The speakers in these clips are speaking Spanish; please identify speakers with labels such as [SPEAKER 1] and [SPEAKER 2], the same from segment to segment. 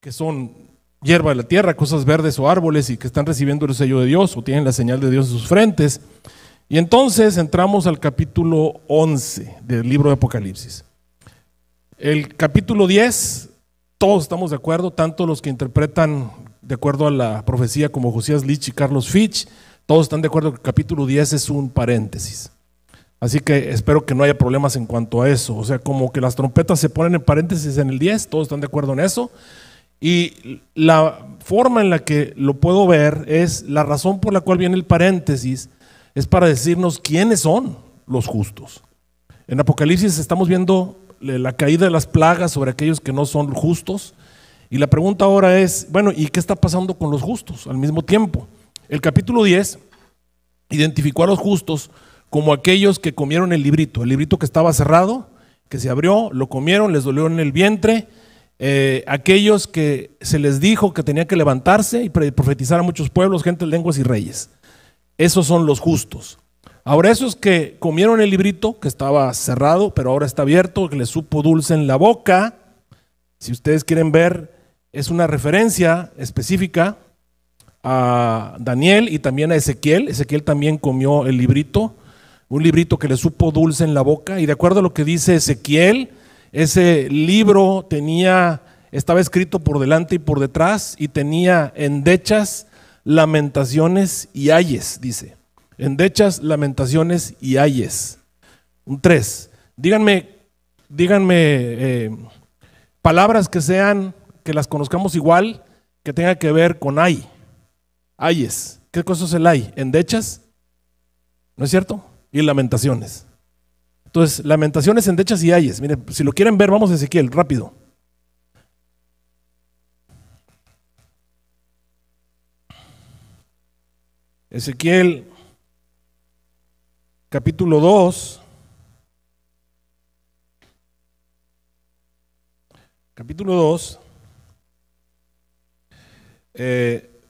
[SPEAKER 1] que son hierba de la tierra, cosas verdes o árboles y que están recibiendo el sello de Dios o tienen la señal de Dios en sus frentes. Y entonces entramos al capítulo 11 del libro de Apocalipsis. El capítulo 10, todos estamos de acuerdo, tanto los que interpretan de acuerdo a la profecía como Josías Lich y Carlos Fitch, todos están de acuerdo que el capítulo 10 es un paréntesis. Así que espero que no haya problemas en cuanto a eso. O sea, como que las trompetas se ponen en paréntesis en el 10, todos están de acuerdo en eso. Y la forma en la que lo puedo ver es la razón por la cual viene el paréntesis, es para decirnos quiénes son los justos. En Apocalipsis estamos viendo la caída de las plagas sobre aquellos que no son justos. Y la pregunta ahora es, bueno, ¿y qué está pasando con los justos al mismo tiempo? El capítulo 10 identificó a los justos como aquellos que comieron el librito, el librito que estaba cerrado, que se abrió, lo comieron, les dolió en el vientre eh, aquellos que se les dijo que tenían que levantarse y profetizar a muchos pueblos, gentes, lenguas y reyes. Esos son los justos. Ahora esos que comieron el librito, que estaba cerrado, pero ahora está abierto, que les supo dulce en la boca, si ustedes quieren ver, es una referencia específica a Daniel y también a Ezequiel. Ezequiel también comió el librito, un librito que le supo dulce en la boca. Y de acuerdo a lo que dice Ezequiel, ese libro tenía, estaba escrito por delante y por detrás y tenía endechas, lamentaciones y ayes, dice. Endechas, lamentaciones y ayes. Un tres. Díganme, díganme eh, palabras que sean, que las conozcamos igual, que tenga que ver con ay. Ayes. ¿Qué cosa es el ay? Endechas, ¿no es cierto? Y lamentaciones. Entonces, lamentaciones en dechas y ayes. Mire, si lo quieren ver, vamos a Ezequiel, rápido. Ezequiel capítulo 2. Capítulo 2. Eh,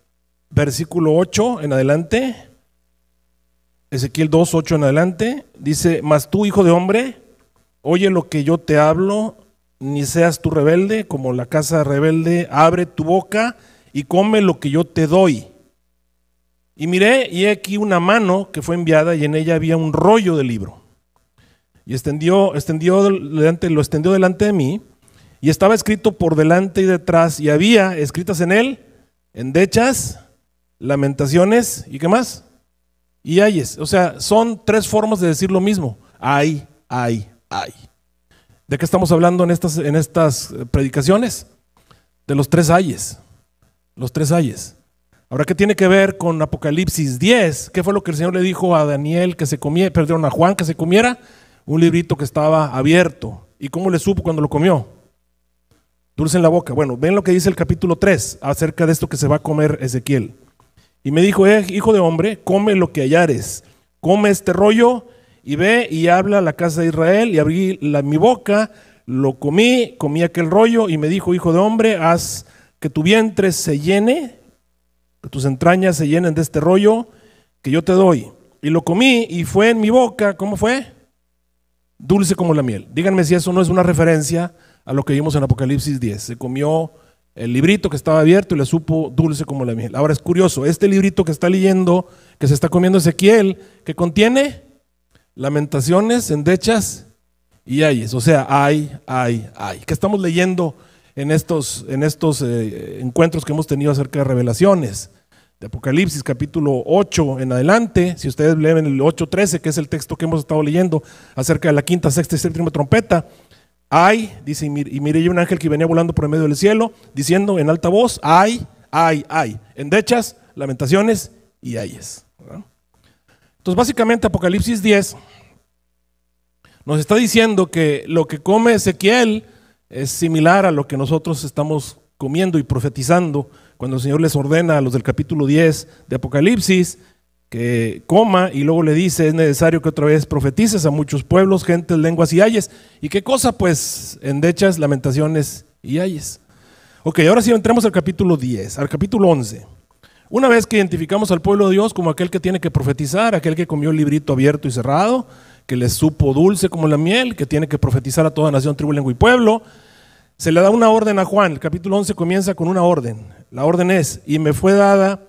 [SPEAKER 1] versículo 8 en adelante. Ezequiel 2, 8 en adelante, dice, mas tú, hijo de hombre, oye lo que yo te hablo, ni seas tú rebelde, como la casa rebelde, abre tu boca y come lo que yo te doy. Y miré, y he aquí una mano que fue enviada, y en ella había un rollo de libro. Y extendió, extendió delante, lo extendió delante de mí, y estaba escrito por delante y detrás, y había escritas en él endechas, lamentaciones, ¿y qué más? y ayes. O sea, son tres formas de decir lo mismo. Ay, ay, ay. ¿De qué estamos hablando en estas, en estas eh, predicaciones? De los tres ayes. Los tres ayes. Ahora, ¿qué tiene que ver con Apocalipsis 10? ¿Qué fue lo que el Señor le dijo a Daniel que se comiera, perdón, a Juan que se comiera? Un librito que estaba abierto. ¿Y cómo le supo cuando lo comió? Dulce en la boca. Bueno, ven lo que dice el capítulo 3 acerca de esto que se va a comer Ezequiel. Y me dijo, eh, hijo de hombre, come lo que hallares, come este rollo y ve y habla a la casa de Israel y abrí la, mi boca, lo comí, comí aquel rollo y me dijo, hijo de hombre, haz que tu vientre se llene, que tus entrañas se llenen de este rollo que yo te doy. Y lo comí y fue en mi boca, ¿cómo fue? Dulce como la miel. Díganme si eso no es una referencia a lo que vimos en Apocalipsis 10. Se comió el librito que estaba abierto y le supo dulce como la miel. Ahora es curioso, este librito que está leyendo, que se está comiendo Ezequiel, que contiene lamentaciones, endechas y ayes. O sea, hay, hay, hay. Que estamos leyendo en estos, en estos eh, encuentros que hemos tenido acerca de revelaciones. De Apocalipsis capítulo 8 en adelante, si ustedes leen el 8.13, que es el texto que hemos estado leyendo acerca de la quinta, sexta y séptima trompeta, Ay, dice, y miré, un ángel que venía volando por el medio del cielo, diciendo en alta voz, ay, ay, ay, endechas, lamentaciones y ayes. Entonces, básicamente Apocalipsis 10 nos está diciendo que lo que come Ezequiel es similar a lo que nosotros estamos comiendo y profetizando cuando el Señor les ordena a los del capítulo 10 de Apocalipsis que coma y luego le dice, es necesario que otra vez profetices a muchos pueblos, gentes, lenguas y ayes. ¿Y qué cosa? Pues endechas, lamentaciones y ayes. Ok, ahora sí entremos al capítulo 10, al capítulo 11. Una vez que identificamos al pueblo de Dios como aquel que tiene que profetizar, aquel que comió el librito abierto y cerrado, que le supo dulce como la miel, que tiene que profetizar a toda nación, tribu, lengua y pueblo, se le da una orden a Juan. El capítulo 11 comienza con una orden. La orden es, y me fue dada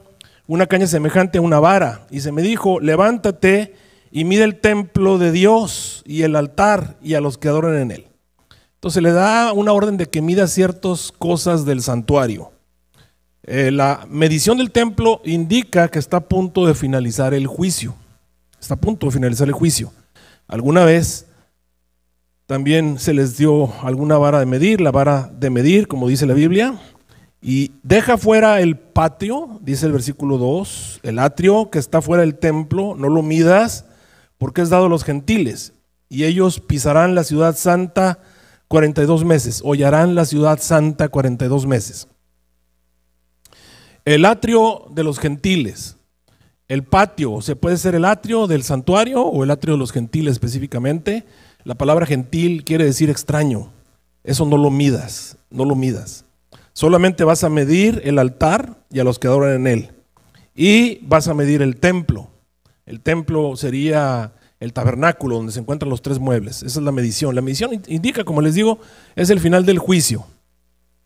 [SPEAKER 1] una caña semejante a una vara. Y se me dijo, levántate y mide el templo de Dios y el altar y a los que adoran en él. Entonces le da una orden de que mida ciertas cosas del santuario. Eh, la medición del templo indica que está a punto de finalizar el juicio. Está a punto de finalizar el juicio. Alguna vez también se les dio alguna vara de medir, la vara de medir, como dice la Biblia, y deja fuera el patio, dice el versículo 2, el atrio que está fuera del templo, no lo midas, porque es dado a los gentiles. Y ellos pisarán la ciudad santa 42 meses, hollarán la ciudad santa 42 meses. El atrio de los gentiles, el patio, se puede ser el atrio del santuario o el atrio de los gentiles específicamente. La palabra gentil quiere decir extraño. Eso no lo midas, no lo midas. Solamente vas a medir el altar y a los que adoran en él. Y vas a medir el templo. El templo sería el tabernáculo donde se encuentran los tres muebles. Esa es la medición. La medición indica, como les digo, es el final del juicio.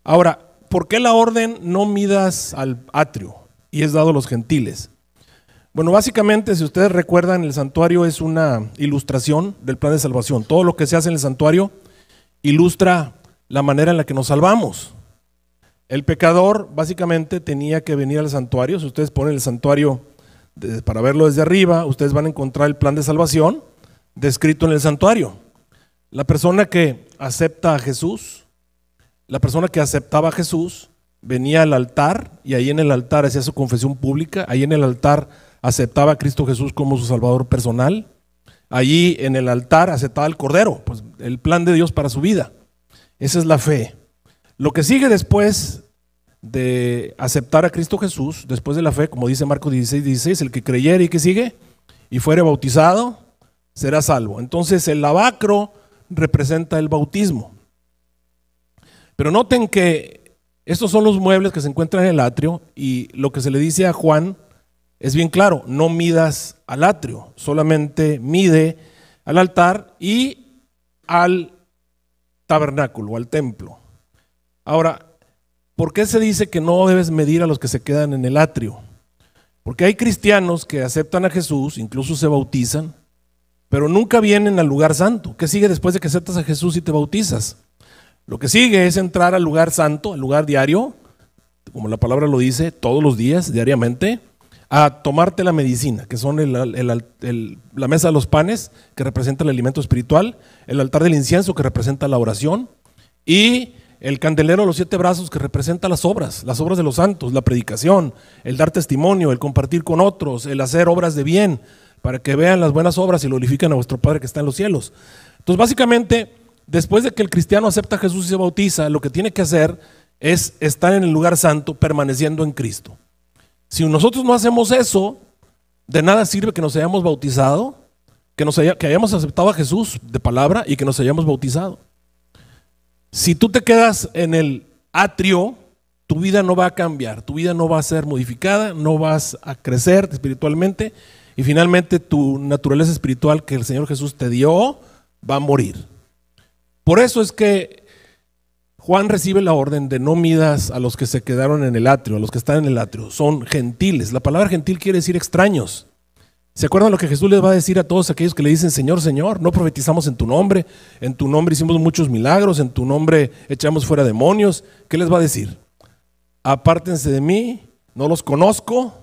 [SPEAKER 1] Ahora, ¿por qué la orden no midas al atrio y es dado a los gentiles? Bueno, básicamente, si ustedes recuerdan, el santuario es una ilustración del plan de salvación. Todo lo que se hace en el santuario ilustra la manera en la que nos salvamos. El pecador básicamente tenía que venir al santuario. Si ustedes ponen el santuario para verlo desde arriba, ustedes van a encontrar el plan de salvación descrito en el santuario. La persona que acepta a Jesús, la persona que aceptaba a Jesús, venía al altar y ahí en el altar hacía su confesión pública, ahí en el altar aceptaba a Cristo Jesús como su Salvador personal, allí en el altar aceptaba al Cordero, pues el plan de Dios para su vida. Esa es la fe. Lo que sigue después de aceptar a Cristo Jesús, después de la fe, como dice Marcos 16, 16, el que creyere y que sigue y fuere bautizado, será salvo. Entonces el lavacro representa el bautismo. Pero noten que estos son los muebles que se encuentran en el atrio y lo que se le dice a Juan es bien claro, no midas al atrio, solamente mide al altar y al tabernáculo, al templo. Ahora, ¿por qué se dice que no debes medir a los que se quedan en el atrio? Porque hay cristianos que aceptan a Jesús, incluso se bautizan, pero nunca vienen al lugar santo. ¿Qué sigue después de que aceptas a Jesús y te bautizas? Lo que sigue es entrar al lugar santo, al lugar diario, como la palabra lo dice, todos los días, diariamente, a tomarte la medicina, que son la mesa de los panes, que representa el alimento espiritual, el altar del incienso, que representa la oración, y el candelero de los siete brazos que representa las obras, las obras de los santos, la predicación, el dar testimonio, el compartir con otros, el hacer obras de bien, para que vean las buenas obras y glorifiquen a vuestro Padre que está en los cielos. Entonces, básicamente, después de que el cristiano acepta a Jesús y se bautiza, lo que tiene que hacer es estar en el lugar santo, permaneciendo en Cristo. Si nosotros no hacemos eso, de nada sirve que nos hayamos bautizado, que, que hayamos aceptado a Jesús de palabra y que nos hayamos bautizado. Si tú te quedas en el atrio, tu vida no va a cambiar, tu vida no va a ser modificada, no vas a crecer espiritualmente y finalmente tu naturaleza espiritual que el Señor Jesús te dio va a morir. Por eso es que Juan recibe la orden de no midas a los que se quedaron en el atrio, a los que están en el atrio. Son gentiles. La palabra gentil quiere decir extraños. ¿Se acuerdan lo que Jesús les va a decir a todos aquellos que le dicen, Señor, Señor, no profetizamos en tu nombre, en tu nombre hicimos muchos milagros, en tu nombre echamos fuera demonios? ¿Qué les va a decir? Apártense de mí, no los conozco,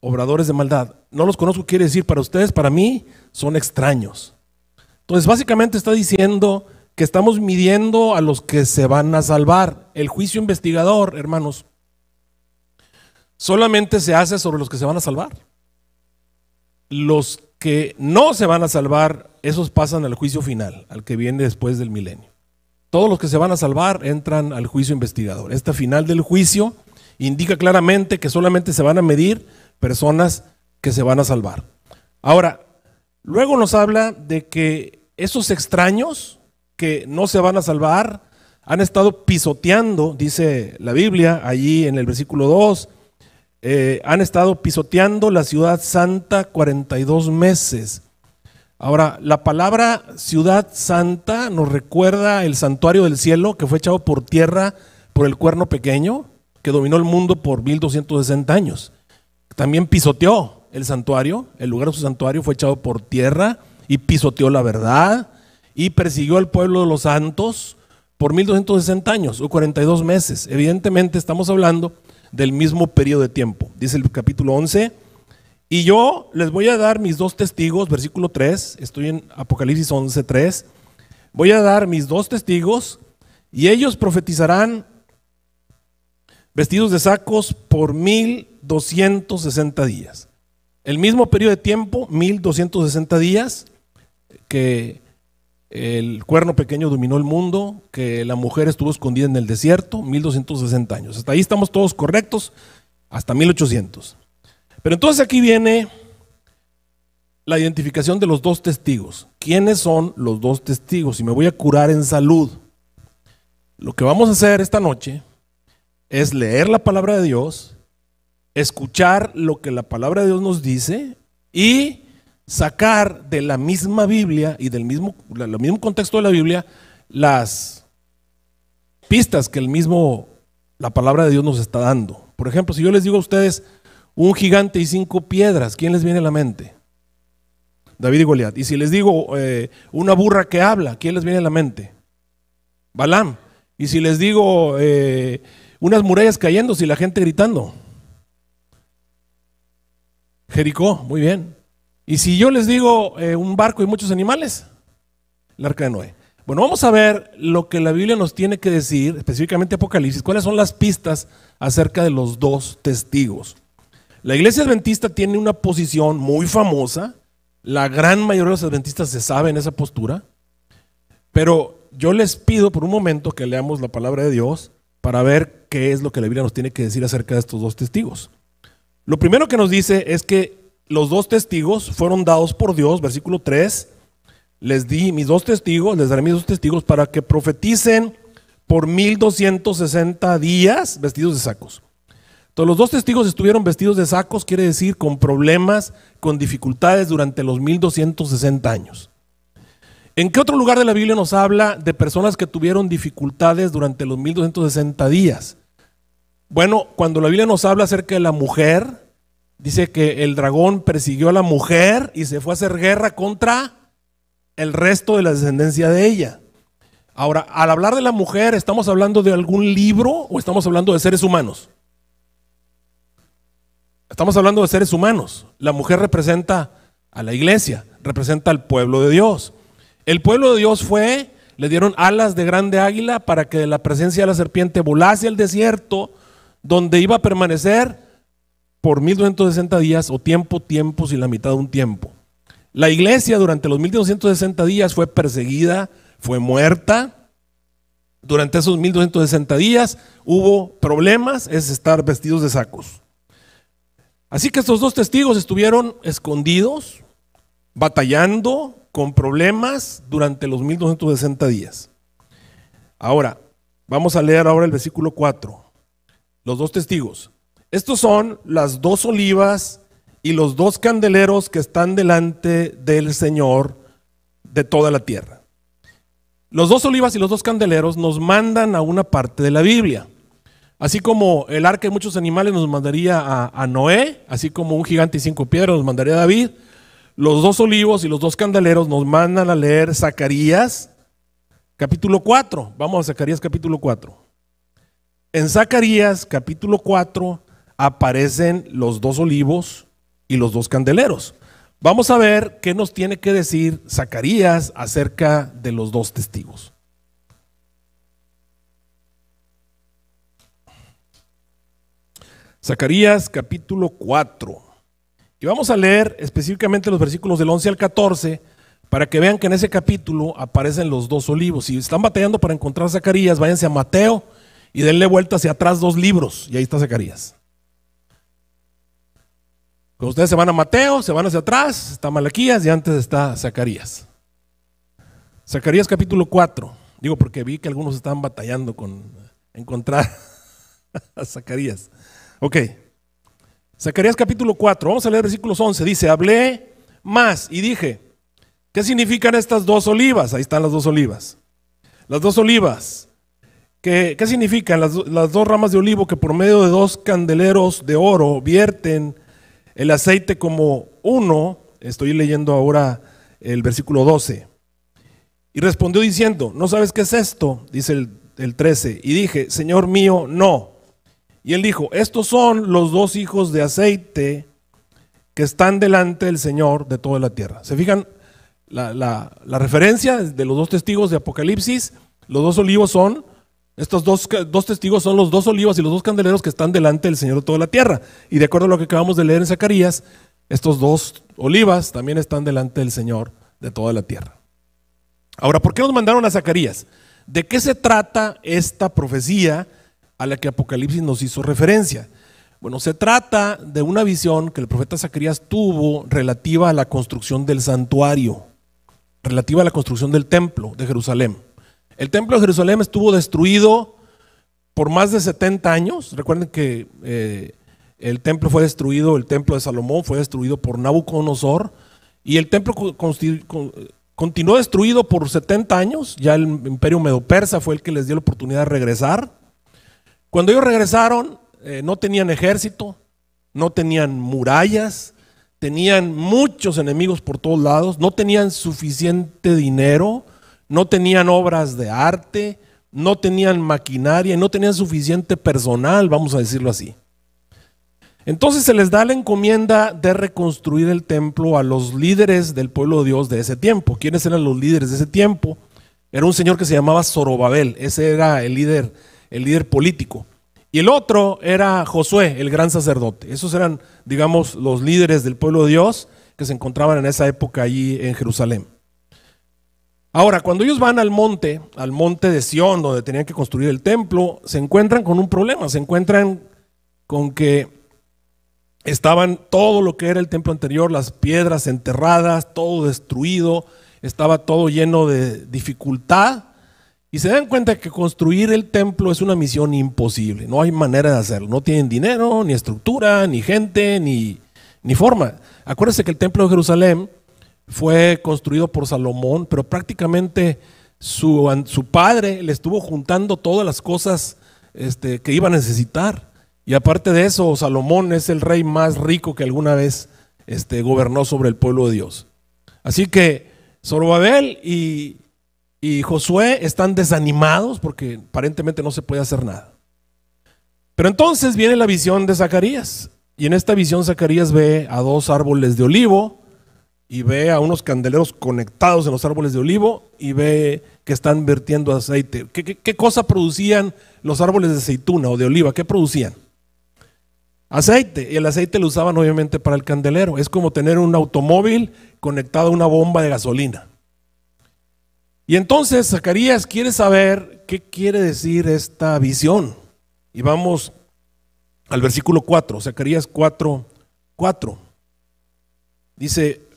[SPEAKER 1] obradores de maldad. No los conozco quiere decir para ustedes, para mí, son extraños. Entonces, básicamente está diciendo que estamos midiendo a los que se van a salvar. El juicio investigador, hermanos, solamente se hace sobre los que se van a salvar los que no se van a salvar, esos pasan al juicio final, al que viene después del milenio. Todos los que se van a salvar entran al juicio investigador. Esta final del juicio indica claramente que solamente se van a medir personas que se van a salvar. Ahora, luego nos habla de que esos extraños que no se van a salvar han estado pisoteando, dice la Biblia, allí en el versículo 2, eh, han estado pisoteando la ciudad santa 42 meses. Ahora, la palabra ciudad santa nos recuerda el santuario del cielo que fue echado por tierra por el cuerno pequeño que dominó el mundo por 1260 años. También pisoteó el santuario, el lugar de su santuario fue echado por tierra y pisoteó la verdad y persiguió al pueblo de los santos por 1260 años o 42 meses. Evidentemente estamos hablando del mismo periodo de tiempo. Dice el capítulo 11. Y yo les voy a dar mis dos testigos, versículo 3, estoy en Apocalipsis 11, 3. Voy a dar mis dos testigos y ellos profetizarán vestidos de sacos por mil 1260 días. El mismo periodo de tiempo, mil 1260 días, que el cuerno pequeño dominó el mundo, que la mujer estuvo escondida en el desierto, 1260 años. Hasta ahí estamos todos correctos, hasta 1800. Pero entonces aquí viene la identificación de los dos testigos. ¿Quiénes son los dos testigos? Y me voy a curar en salud. Lo que vamos a hacer esta noche es leer la palabra de Dios, escuchar lo que la palabra de Dios nos dice y sacar de la misma Biblia y del mismo, mismo contexto de la Biblia las pistas que el mismo, la palabra de Dios nos está dando. Por ejemplo, si yo les digo a ustedes un gigante y cinco piedras, ¿quién les viene a la mente? David y Goliat. Y si les digo eh, una burra que habla, ¿quién les viene a la mente? Balam Y si les digo eh, unas murallas cayendo, si la gente gritando. Jericó, muy bien. Y si yo les digo eh, un barco y muchos animales, el arca de Noé. Bueno, vamos a ver lo que la Biblia nos tiene que decir, específicamente Apocalipsis, cuáles son las pistas acerca de los dos testigos. La iglesia adventista tiene una posición muy famosa, la gran mayoría de los adventistas se sabe en esa postura, pero yo les pido por un momento que leamos la palabra de Dios para ver qué es lo que la Biblia nos tiene que decir acerca de estos dos testigos. Lo primero que nos dice es que los dos testigos fueron dados por Dios, versículo 3, les di mis dos testigos, les daré mis dos testigos para que profeticen por 1260 días vestidos de sacos. Entonces los dos testigos estuvieron vestidos de sacos, quiere decir con problemas, con dificultades durante los 1260 años. ¿En qué otro lugar de la Biblia nos habla de personas que tuvieron dificultades durante los 1260 días? Bueno, cuando la Biblia nos habla acerca de la mujer, dice que el dragón persiguió a la mujer y se fue a hacer guerra contra el resto de la descendencia de ella. Ahora, al hablar de la mujer, ¿estamos hablando de algún libro o estamos hablando de seres humanos? Estamos hablando de seres humanos. La mujer representa a la iglesia, representa al pueblo de Dios. El pueblo de Dios fue, le dieron alas de grande águila para que la presencia de la serpiente volase al desierto, donde iba a permanecer por 1260 días o tiempo, tiempos y la mitad de un tiempo. La iglesia durante los 1260 días fue perseguida, fue muerta. Durante esos 1260 días hubo problemas, es estar vestidos de sacos. Así que estos dos testigos estuvieron escondidos, batallando con problemas durante los 1260 días. Ahora, vamos a leer ahora el versículo 4. Los dos testigos. Estos son las dos olivas y los dos candeleros que están delante del Señor de toda la tierra. Los dos olivas y los dos candeleros nos mandan a una parte de la Biblia. Así como el arca de muchos animales nos mandaría a, Noé, así como un gigante y cinco piedras nos mandaría a David, los dos olivos y los dos candeleros nos mandan a leer Zacarías capítulo 4. Vamos a Zacarías capítulo 4. En Zacarías capítulo 4 aparecen los dos olivos y los dos candeleros. Vamos a ver qué nos tiene que decir Zacarías acerca de los dos testigos. Zacarías capítulo 4. Y vamos a leer específicamente los versículos del 11 al 14 para que vean que en ese capítulo aparecen los dos olivos. Si están batallando para encontrar Zacarías, váyanse a Mateo y denle vuelta hacia atrás dos libros. Y ahí está Zacarías. Cuando ustedes se van a Mateo, se van hacia atrás, está Malaquías y antes está Zacarías. Zacarías capítulo 4. Digo porque vi que algunos estaban batallando con encontrar a Zacarías. Ok. Zacarías capítulo 4. Vamos a leer versículos 11. Dice, hablé más y dije, ¿qué significan estas dos olivas? Ahí están las dos olivas. Las dos olivas. ¿Qué, qué significan las, las dos ramas de olivo que por medio de dos candeleros de oro vierten? El aceite como uno, estoy leyendo ahora el versículo 12. Y respondió diciendo, ¿no sabes qué es esto? Dice el, 13. Y dije, Señor mío, no. Y él dijo, estos son los dos hijos de aceite que están delante del Señor de toda la tierra. ¿Se fijan? la, referencia de los dos testigos de Apocalipsis, los dos olivos son estos dos, dos, testigos son los dos olivas y los dos candeleros que están delante del Señor de toda la tierra. Y de acuerdo a lo que acabamos de leer en Zacarías, estos dos olivas también están delante del Señor de toda la tierra. Ahora, ¿por qué nos mandaron a Zacarías? ¿De qué se trata esta profecía a la que Apocalipsis nos hizo referencia? Bueno, se trata de una visión que el profeta Zacarías tuvo relativa a la construcción del santuario, relativa a la construcción del templo de Jerusalén. El templo de Jerusalén estuvo destruido por más de 70 años. Recuerden que eh, el templo fue destruido, el templo de Salomón fue destruido por Nabucodonosor. Y el templo continuó destruido por 70 años. Ya el imperio medo-persa fue el que les dio la oportunidad de regresar. Cuando ellos regresaron, eh, no tenían ejército, no tenían murallas, tenían muchos enemigos por todos lados, no tenían suficiente dinero no tenían obras de arte, no tenían maquinaria, no tenían suficiente personal, vamos a decirlo así. Entonces se les da la encomienda de reconstruir el templo a los líderes del pueblo de Dios de ese tiempo. ¿Quiénes eran los líderes de ese tiempo? Era un señor que se llamaba Zorobabel, ese era el líder, el líder político. Y el otro era Josué, el gran sacerdote. Esos eran, digamos, los líderes del pueblo de Dios que se encontraban en esa época allí en Jerusalén. Ahora, cuando ellos van al monte, al monte de Sión, donde tenían que construir el templo, se encuentran con un problema, se encuentran con que estaban todo lo que era el templo anterior, las piedras enterradas, todo destruido, estaba todo lleno de dificultad. Y se dan cuenta que construir el templo es una misión imposible, no hay manera de hacerlo, no tienen dinero, ni estructura, ni gente, ni, ni forma. Acuérdense que el templo de Jerusalén fue construido por Salomón, pero prácticamente su, padre le estuvo juntando todas las cosas este, que iba a necesitar. Y aparte de eso, Salomón es el rey más rico que alguna vez este, gobernó sobre el pueblo de Dios. Así que Zorobabel y Josué están desanimados porque aparentemente no se puede hacer nada. Pero entonces viene la visión de Zacarías. Y en esta visión Zacarías ve a dos árboles de olivo y ve a unos candeleros conectados en los árboles de olivo y ve que están vertiendo aceite. ¿Qué, cosa producían los árboles de aceituna o de oliva? ¿Qué producían? Aceite. Y el aceite lo usaban obviamente para el candelero. Es como tener un automóvil conectado a una bomba de gasolina. Y entonces Zacarías quiere saber qué quiere decir esta visión. Y vamos al versículo 4, Zacarías 4, 4. Dice,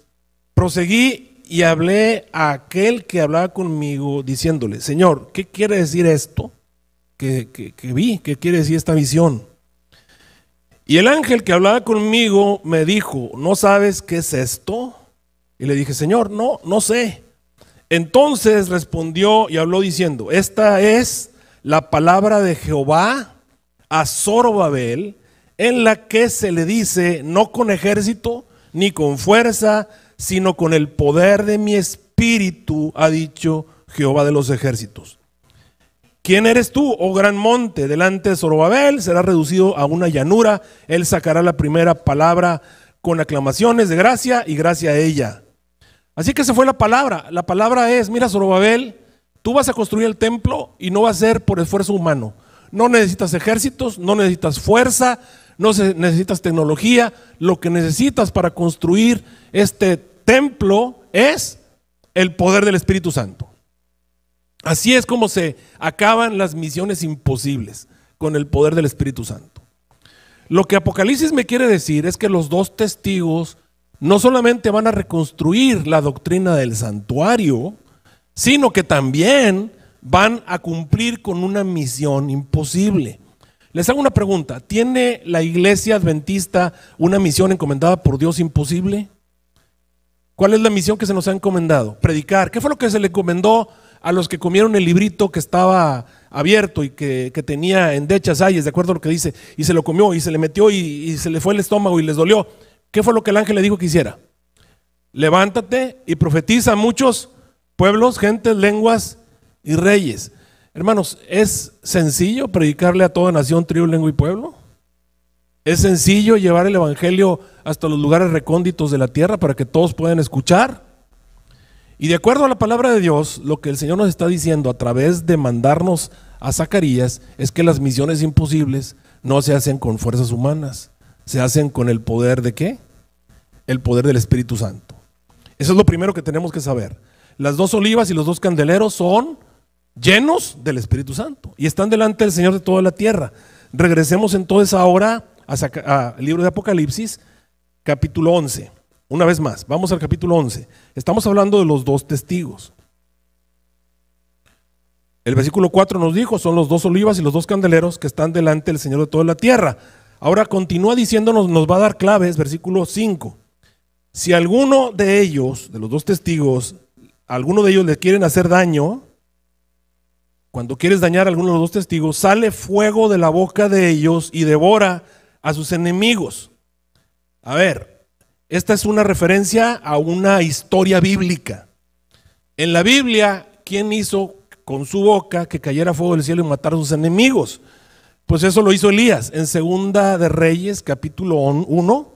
[SPEAKER 1] Proseguí y hablé a aquel que hablaba conmigo diciéndole, Señor, ¿qué quiere decir esto que, vi? ¿Qué quiere decir esta visión? Y el ángel que hablaba conmigo me dijo, ¿no sabes qué es esto? Y le dije, Señor, no, no sé. Entonces respondió y habló diciendo, esta es la palabra de Jehová a Zorobabel, en la que se le dice, no con ejército, ni con fuerza, sino con el poder de mi espíritu, ha dicho Jehová de los ejércitos. ¿Quién eres tú, oh gran monte? Delante de Zorobabel será reducido a una llanura. Él sacará la primera palabra con aclamaciones de gracia y gracia a ella. Así que se fue la palabra. La palabra es, mira Zorobabel, tú vas a construir el templo y no va a ser por esfuerzo humano. No necesitas ejércitos, no necesitas fuerza, no necesitas tecnología. Lo que necesitas para construir este templo templo es el poder del Espíritu Santo. Así es como se acaban las misiones imposibles con el poder del Espíritu Santo. Lo que Apocalipsis me quiere decir es que los dos testigos no solamente van a reconstruir la doctrina del santuario, sino que también van a cumplir con una misión imposible. Les hago una pregunta, ¿tiene la iglesia adventista una misión encomendada por Dios imposible? ¿Cuál es la misión que se nos ha encomendado? Predicar. ¿Qué fue lo que se le encomendó a los que comieron el librito que estaba abierto y que, tenía dechas ayes, de acuerdo a lo que dice, y se lo comió y se le metió y, y se le fue el estómago y les dolió? ¿Qué fue lo que el ángel le dijo que hiciera? Levántate y profetiza a muchos pueblos, gentes, lenguas y reyes. Hermanos, ¿es sencillo predicarle a toda nación, tribu, lengua y pueblo? Es sencillo llevar el Evangelio hasta los lugares recónditos de la tierra para que todos puedan escuchar. Y de acuerdo a la palabra de Dios, lo que el Señor nos está diciendo a través de mandarnos a Zacarías es que las misiones imposibles no se hacen con fuerzas humanas, se hacen con el poder de qué? El poder del Espíritu Santo. Eso es lo primero que tenemos que saber. Las dos olivas y los dos candeleros son llenos del Espíritu Santo y están delante del Señor de toda la tierra. Regresemos entonces ahora libro de Apocalipsis, capítulo 11. Una vez más, vamos al capítulo 11. Estamos hablando de los dos testigos. El versículo 4 nos dijo, son los dos olivas y los dos candeleros que están delante del Señor de toda la tierra. Ahora continúa diciéndonos, nos va a dar claves, versículo 5. Si alguno de ellos, de los dos testigos, alguno de ellos le quieren hacer daño, cuando quieres dañar a alguno de los dos testigos, sale fuego de la boca de ellos y devora a sus enemigos. A ver, esta es una referencia a una historia bíblica. En la Biblia, ¿quién hizo con su boca que cayera fuego del cielo y matara a sus enemigos? Pues eso lo hizo Elías en Segunda de Reyes, capítulo 1.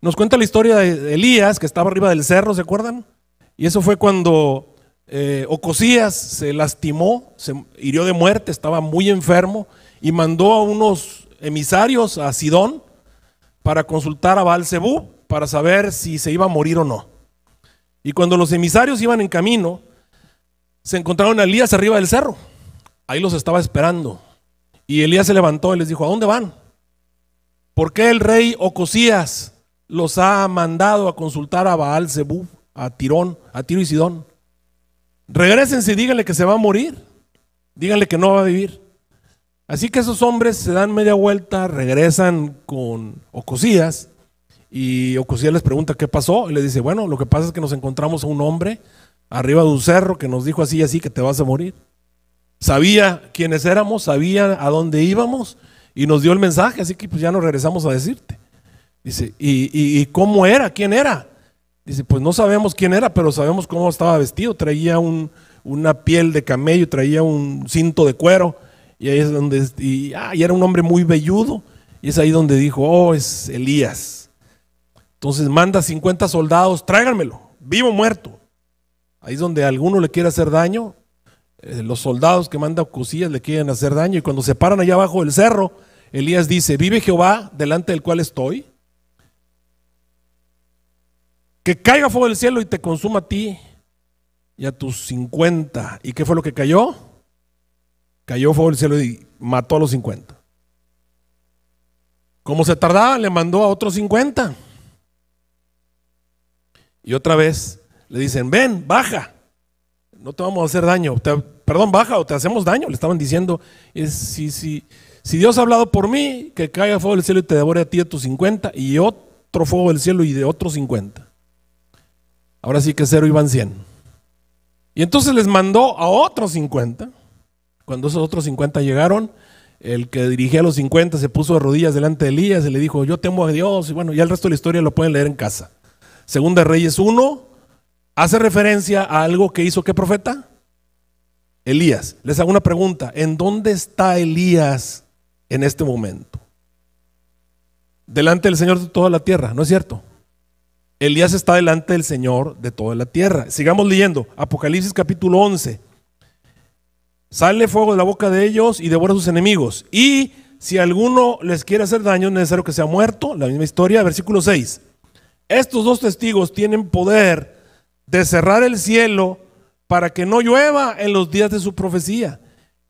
[SPEAKER 1] Nos cuenta la historia de Elías que estaba arriba del cerro, ¿se acuerdan? Y eso fue cuando eh, Ocosías se lastimó, se hirió de muerte, estaba muy enfermo y mandó a unos emisarios a Sidón para consultar a baal para saber si se iba a morir o no. Y cuando los emisarios iban en camino, se encontraron a Elías arriba del cerro. Ahí los estaba esperando. Y Elías se levantó y les dijo, ¿a dónde van? ¿Por qué el rey Ocosías los ha mandado a consultar a Baal Zebú, a Tirón, a Tiro y Sidón? Regrésense y díganle que se va a morir. Díganle que no va a vivir. Así que esos hombres se dan media vuelta, regresan con Ocosías y Ocosías les pregunta qué pasó y le dice, bueno, lo que pasa es que nos encontramos a un hombre arriba de un cerro que nos dijo así y así que te vas a morir. Sabía quiénes éramos, sabía a dónde íbamos y nos dio el mensaje, así que pues ya nos regresamos a decirte. Dice, ¿y, cómo era? ¿Quién era? Dice, pues no sabemos quién era, pero sabemos cómo estaba vestido. Traía un, una piel de camello, traía un cinto de cuero y ahí es donde, ah, y, era un hombre muy velludo. Y es ahí donde dijo, oh, es Elías. Entonces manda 50 soldados, tráiganmelo, vivo o muerto. Ahí es donde alguno le quiere hacer daño. Eh, los soldados que manda Cusías le quieren hacer daño. Y cuando se paran allá abajo del cerro, Elías dice, vive Jehová delante del cual estoy. Que caiga fuego del cielo y te consuma a ti y a tus 50. ¿Y qué fue lo que cayó? Cayó fuego del cielo y mató a los 50. Como se tardaba, le mandó a otros 50. Y otra vez le dicen, ven, baja. No te vamos a hacer daño. perdón, baja o te hacemos daño. Le estaban diciendo, es, si, si, si Dios ha hablado por mí, que caiga fuego del cielo y te devore a ti a tus 50 y otro fuego del cielo y de otros 50. Ahora sí que cero iban 100. Y entonces les mandó a otros 50. Cuando esos otros 50 llegaron, el que dirigía a los 50 se puso de rodillas delante de Elías y le dijo, yo temo a Dios. Y bueno, ya el resto de la historia lo pueden leer en casa. Segunda Reyes 1 hace referencia a algo que hizo qué profeta? Elías. Les hago una pregunta. ¿En dónde está Elías en este momento? Delante del Señor de toda la tierra, ¿no es cierto? Elías está delante del Señor de toda la tierra. Sigamos leyendo. Apocalipsis capítulo 11. Sale fuego de la boca de ellos y devora a sus enemigos. Y si alguno les quiere hacer daño, es necesario que sea muerto. La misma historia, versículo 6. Estos dos testigos tienen poder de cerrar el cielo para que no llueva en los días de su profecía.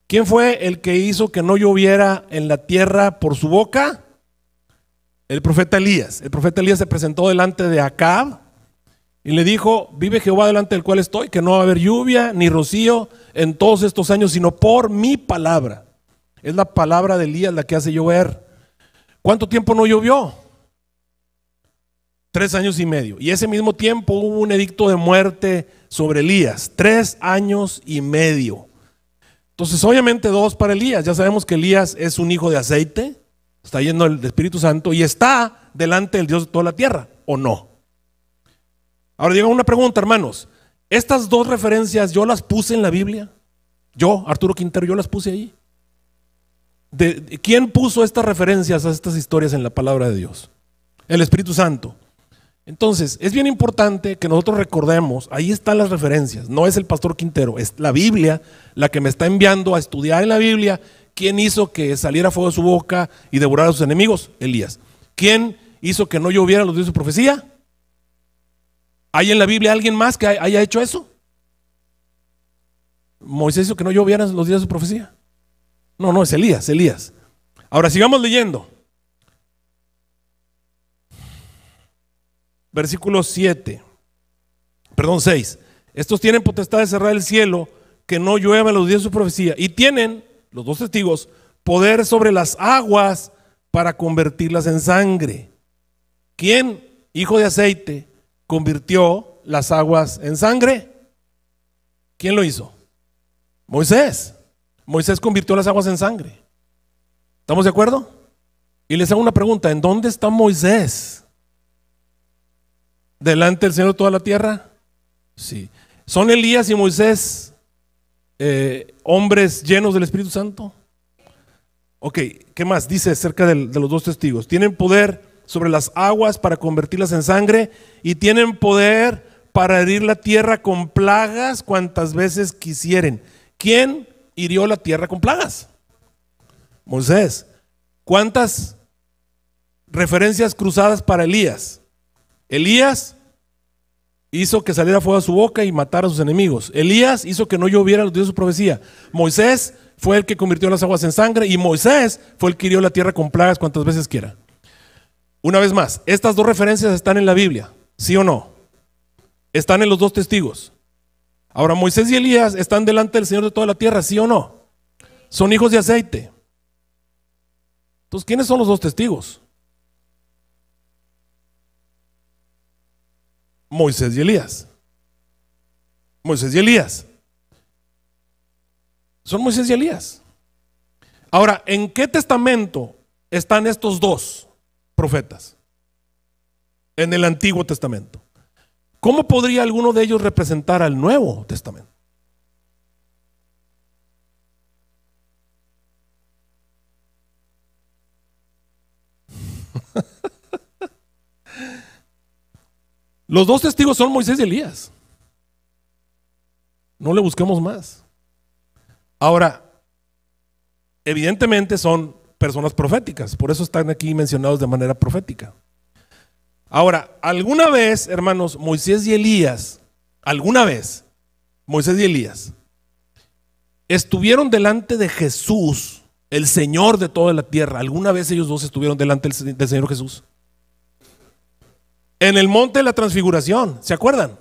[SPEAKER 1] ¿Quién fue el que hizo que no lloviera en la tierra por su boca? El profeta Elías. El profeta Elías se presentó delante de Acab y le dijo, vive Jehová delante del cual estoy, que no va a haber lluvia ni rocío en todos estos años, sino por mi palabra. Es la palabra de Elías la que hace llover. ¿Cuánto tiempo no llovió? Tres años y medio. Y ese mismo tiempo hubo un edicto de muerte sobre Elías. Tres años y medio. Entonces, obviamente dos para Elías. Ya sabemos que Elías es un hijo de aceite, está yendo el Espíritu Santo y está delante del Dios de toda la tierra, ¿o no? Ahora digo una pregunta, hermanos. Estas dos referencias yo las puse en la Biblia. Yo, Arturo Quintero, yo las puse ahí. ¿De ¿Quién puso estas referencias a estas historias en la palabra de Dios? El Espíritu Santo. Entonces, es bien importante que nosotros recordemos, ahí están las referencias, no es el pastor Quintero, es la Biblia la que me está enviando a estudiar en la Biblia quién hizo que saliera fuego de su boca y devorara a sus enemigos, Elías. ¿Quién hizo que no lloviera los dioses de su profecía? ¿Hay en la Biblia alguien más que haya hecho eso? Moisés hizo que no llovieran los días de su profecía. No, no, es Elías, Elías. Ahora sigamos leyendo. Versículo 7, perdón 6. Estos tienen potestad de cerrar el cielo, que no llueva los días de su profecía. Y tienen, los dos testigos, poder sobre las aguas para convertirlas en sangre. ¿Quién? Hijo de aceite convirtió las aguas en sangre? ¿Quién lo hizo? Moisés. Moisés convirtió las aguas en sangre. ¿Estamos de acuerdo? Y les hago una pregunta, ¿en dónde está Moisés? ¿Delante del Señor de toda la tierra? Sí. ¿Son Elías y Moisés eh, hombres llenos del Espíritu Santo? Ok, ¿qué más dice acerca de los dos testigos? Tienen poder sobre las aguas para convertirlas en sangre y tienen poder para herir la tierra con plagas cuantas veces quisieren. ¿Quién hirió la tierra con plagas? Moisés. ¿Cuántas referencias cruzadas para Elías? Elías hizo que saliera fuego a su boca y matara a sus enemigos. Elías hizo que no lloviera los dioses de su profecía. Moisés fue el que convirtió las aguas en sangre y Moisés fue el que hirió la tierra con plagas cuantas veces quiera. Una vez más, estas dos referencias están en la Biblia, ¿sí o no? Están en los dos testigos. Ahora, Moisés y Elías están delante del Señor de toda la tierra, ¿sí o no? Son hijos de aceite. Entonces, ¿quiénes son los dos testigos? Moisés y Elías. Moisés y Elías. Son Moisés y Elías. Ahora, ¿en qué testamento están estos dos? profetas en el Antiguo Testamento. ¿Cómo podría alguno de ellos representar al Nuevo Testamento? Los dos testigos son Moisés y Elías. No le busquemos más. Ahora, evidentemente son personas proféticas, por eso están aquí mencionados de manera profética. Ahora, alguna vez, hermanos, Moisés y Elías, alguna vez, Moisés y Elías, estuvieron delante de Jesús, el Señor de toda la tierra. ¿Alguna vez ellos dos estuvieron delante del Señor Jesús? En el monte de la transfiguración, ¿se acuerdan?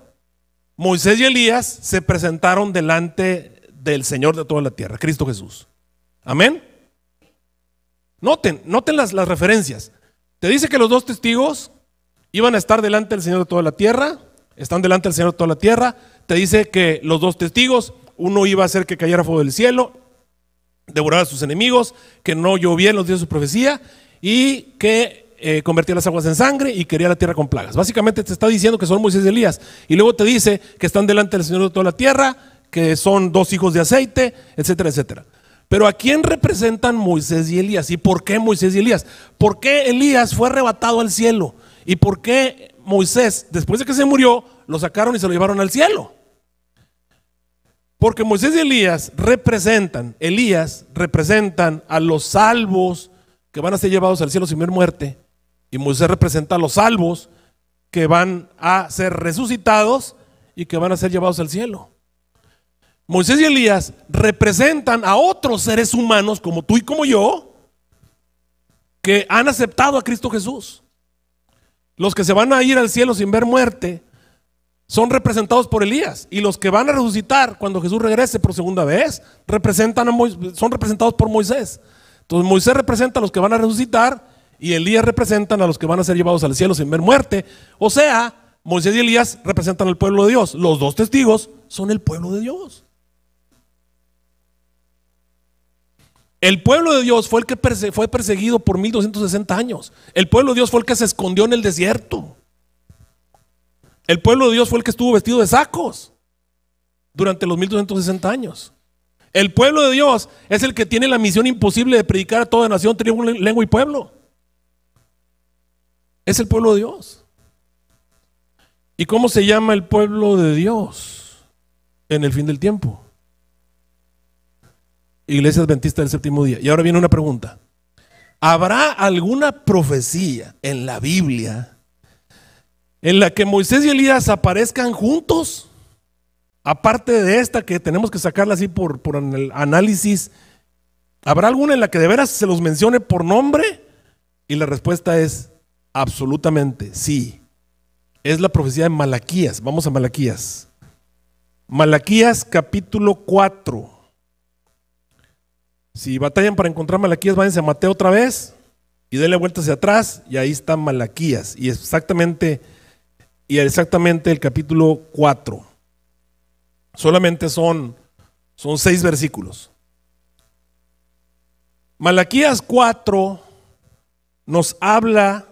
[SPEAKER 1] Moisés y Elías se presentaron delante del Señor de toda la tierra, Cristo Jesús. Amén. Noten, noten las, referencias. Te dice que los dos testigos iban a estar delante del Señor de toda la tierra, están delante del Señor de toda la tierra. Te dice que los dos testigos, uno iba a hacer que cayera fuego del cielo, devorar a sus enemigos, que no llovía en los días de su profecía y que eh, convertía las aguas en sangre y quería la tierra con plagas. Básicamente te está diciendo que son Moisés y Elías. Y luego te dice que están delante del Señor de toda la tierra, que son dos hijos de aceite, etcétera, etcétera. Pero ¿a quién representan Moisés y Elías? ¿Y por qué Moisés y Elías? ¿Por qué Elías fue arrebatado al cielo? ¿Y por qué Moisés, después de que se murió, lo sacaron y se lo llevaron al cielo? Porque Moisés y Elías representan, Elías representan a los salvos que van a ser llevados al cielo sin ver muerte. Y Moisés representa a los salvos que van a ser resucitados y que van a ser llevados al cielo. Moisés y Elías representan a otros seres humanos como tú y como yo que han aceptado a Cristo Jesús. Los que se van a ir al cielo sin ver muerte son representados por Elías y los que van a resucitar cuando Jesús regrese por segunda vez representan son representados por Moisés. Entonces Moisés representa a los que van a resucitar y Elías representan a los que van a ser llevados al cielo sin ver muerte. O sea, Moisés y Elías representan al pueblo de Dios. Los dos testigos son el pueblo de Dios. El pueblo de Dios fue el que fue perseguido por 1260 años. El pueblo de Dios fue el que se escondió en el desierto. El pueblo de Dios fue el que estuvo vestido de sacos durante los 1260 años. El pueblo de Dios es el que tiene la misión imposible de predicar a toda nación, tribu, lengua y pueblo. Es el pueblo de Dios. ¿Y cómo se llama el pueblo de Dios en el fin del tiempo? Iglesia Adventista del Séptimo Día. Y ahora viene una pregunta. ¿Habrá alguna profecía en la Biblia en la que Moisés y Elías aparezcan juntos? Aparte de esta que tenemos que sacarla así por, por el análisis, ¿habrá alguna en la que de veras se los mencione por nombre? Y la respuesta es absolutamente sí. Es la profecía de Malaquías. Vamos a Malaquías. Malaquías capítulo 4. Si batallan para encontrar Malaquías, váyanse a Mateo otra vez y denle vuelta hacia atrás y ahí está Malaquías. Y exactamente, y exactamente el capítulo 4. Solamente son, son seis versículos. Malaquías 4 nos habla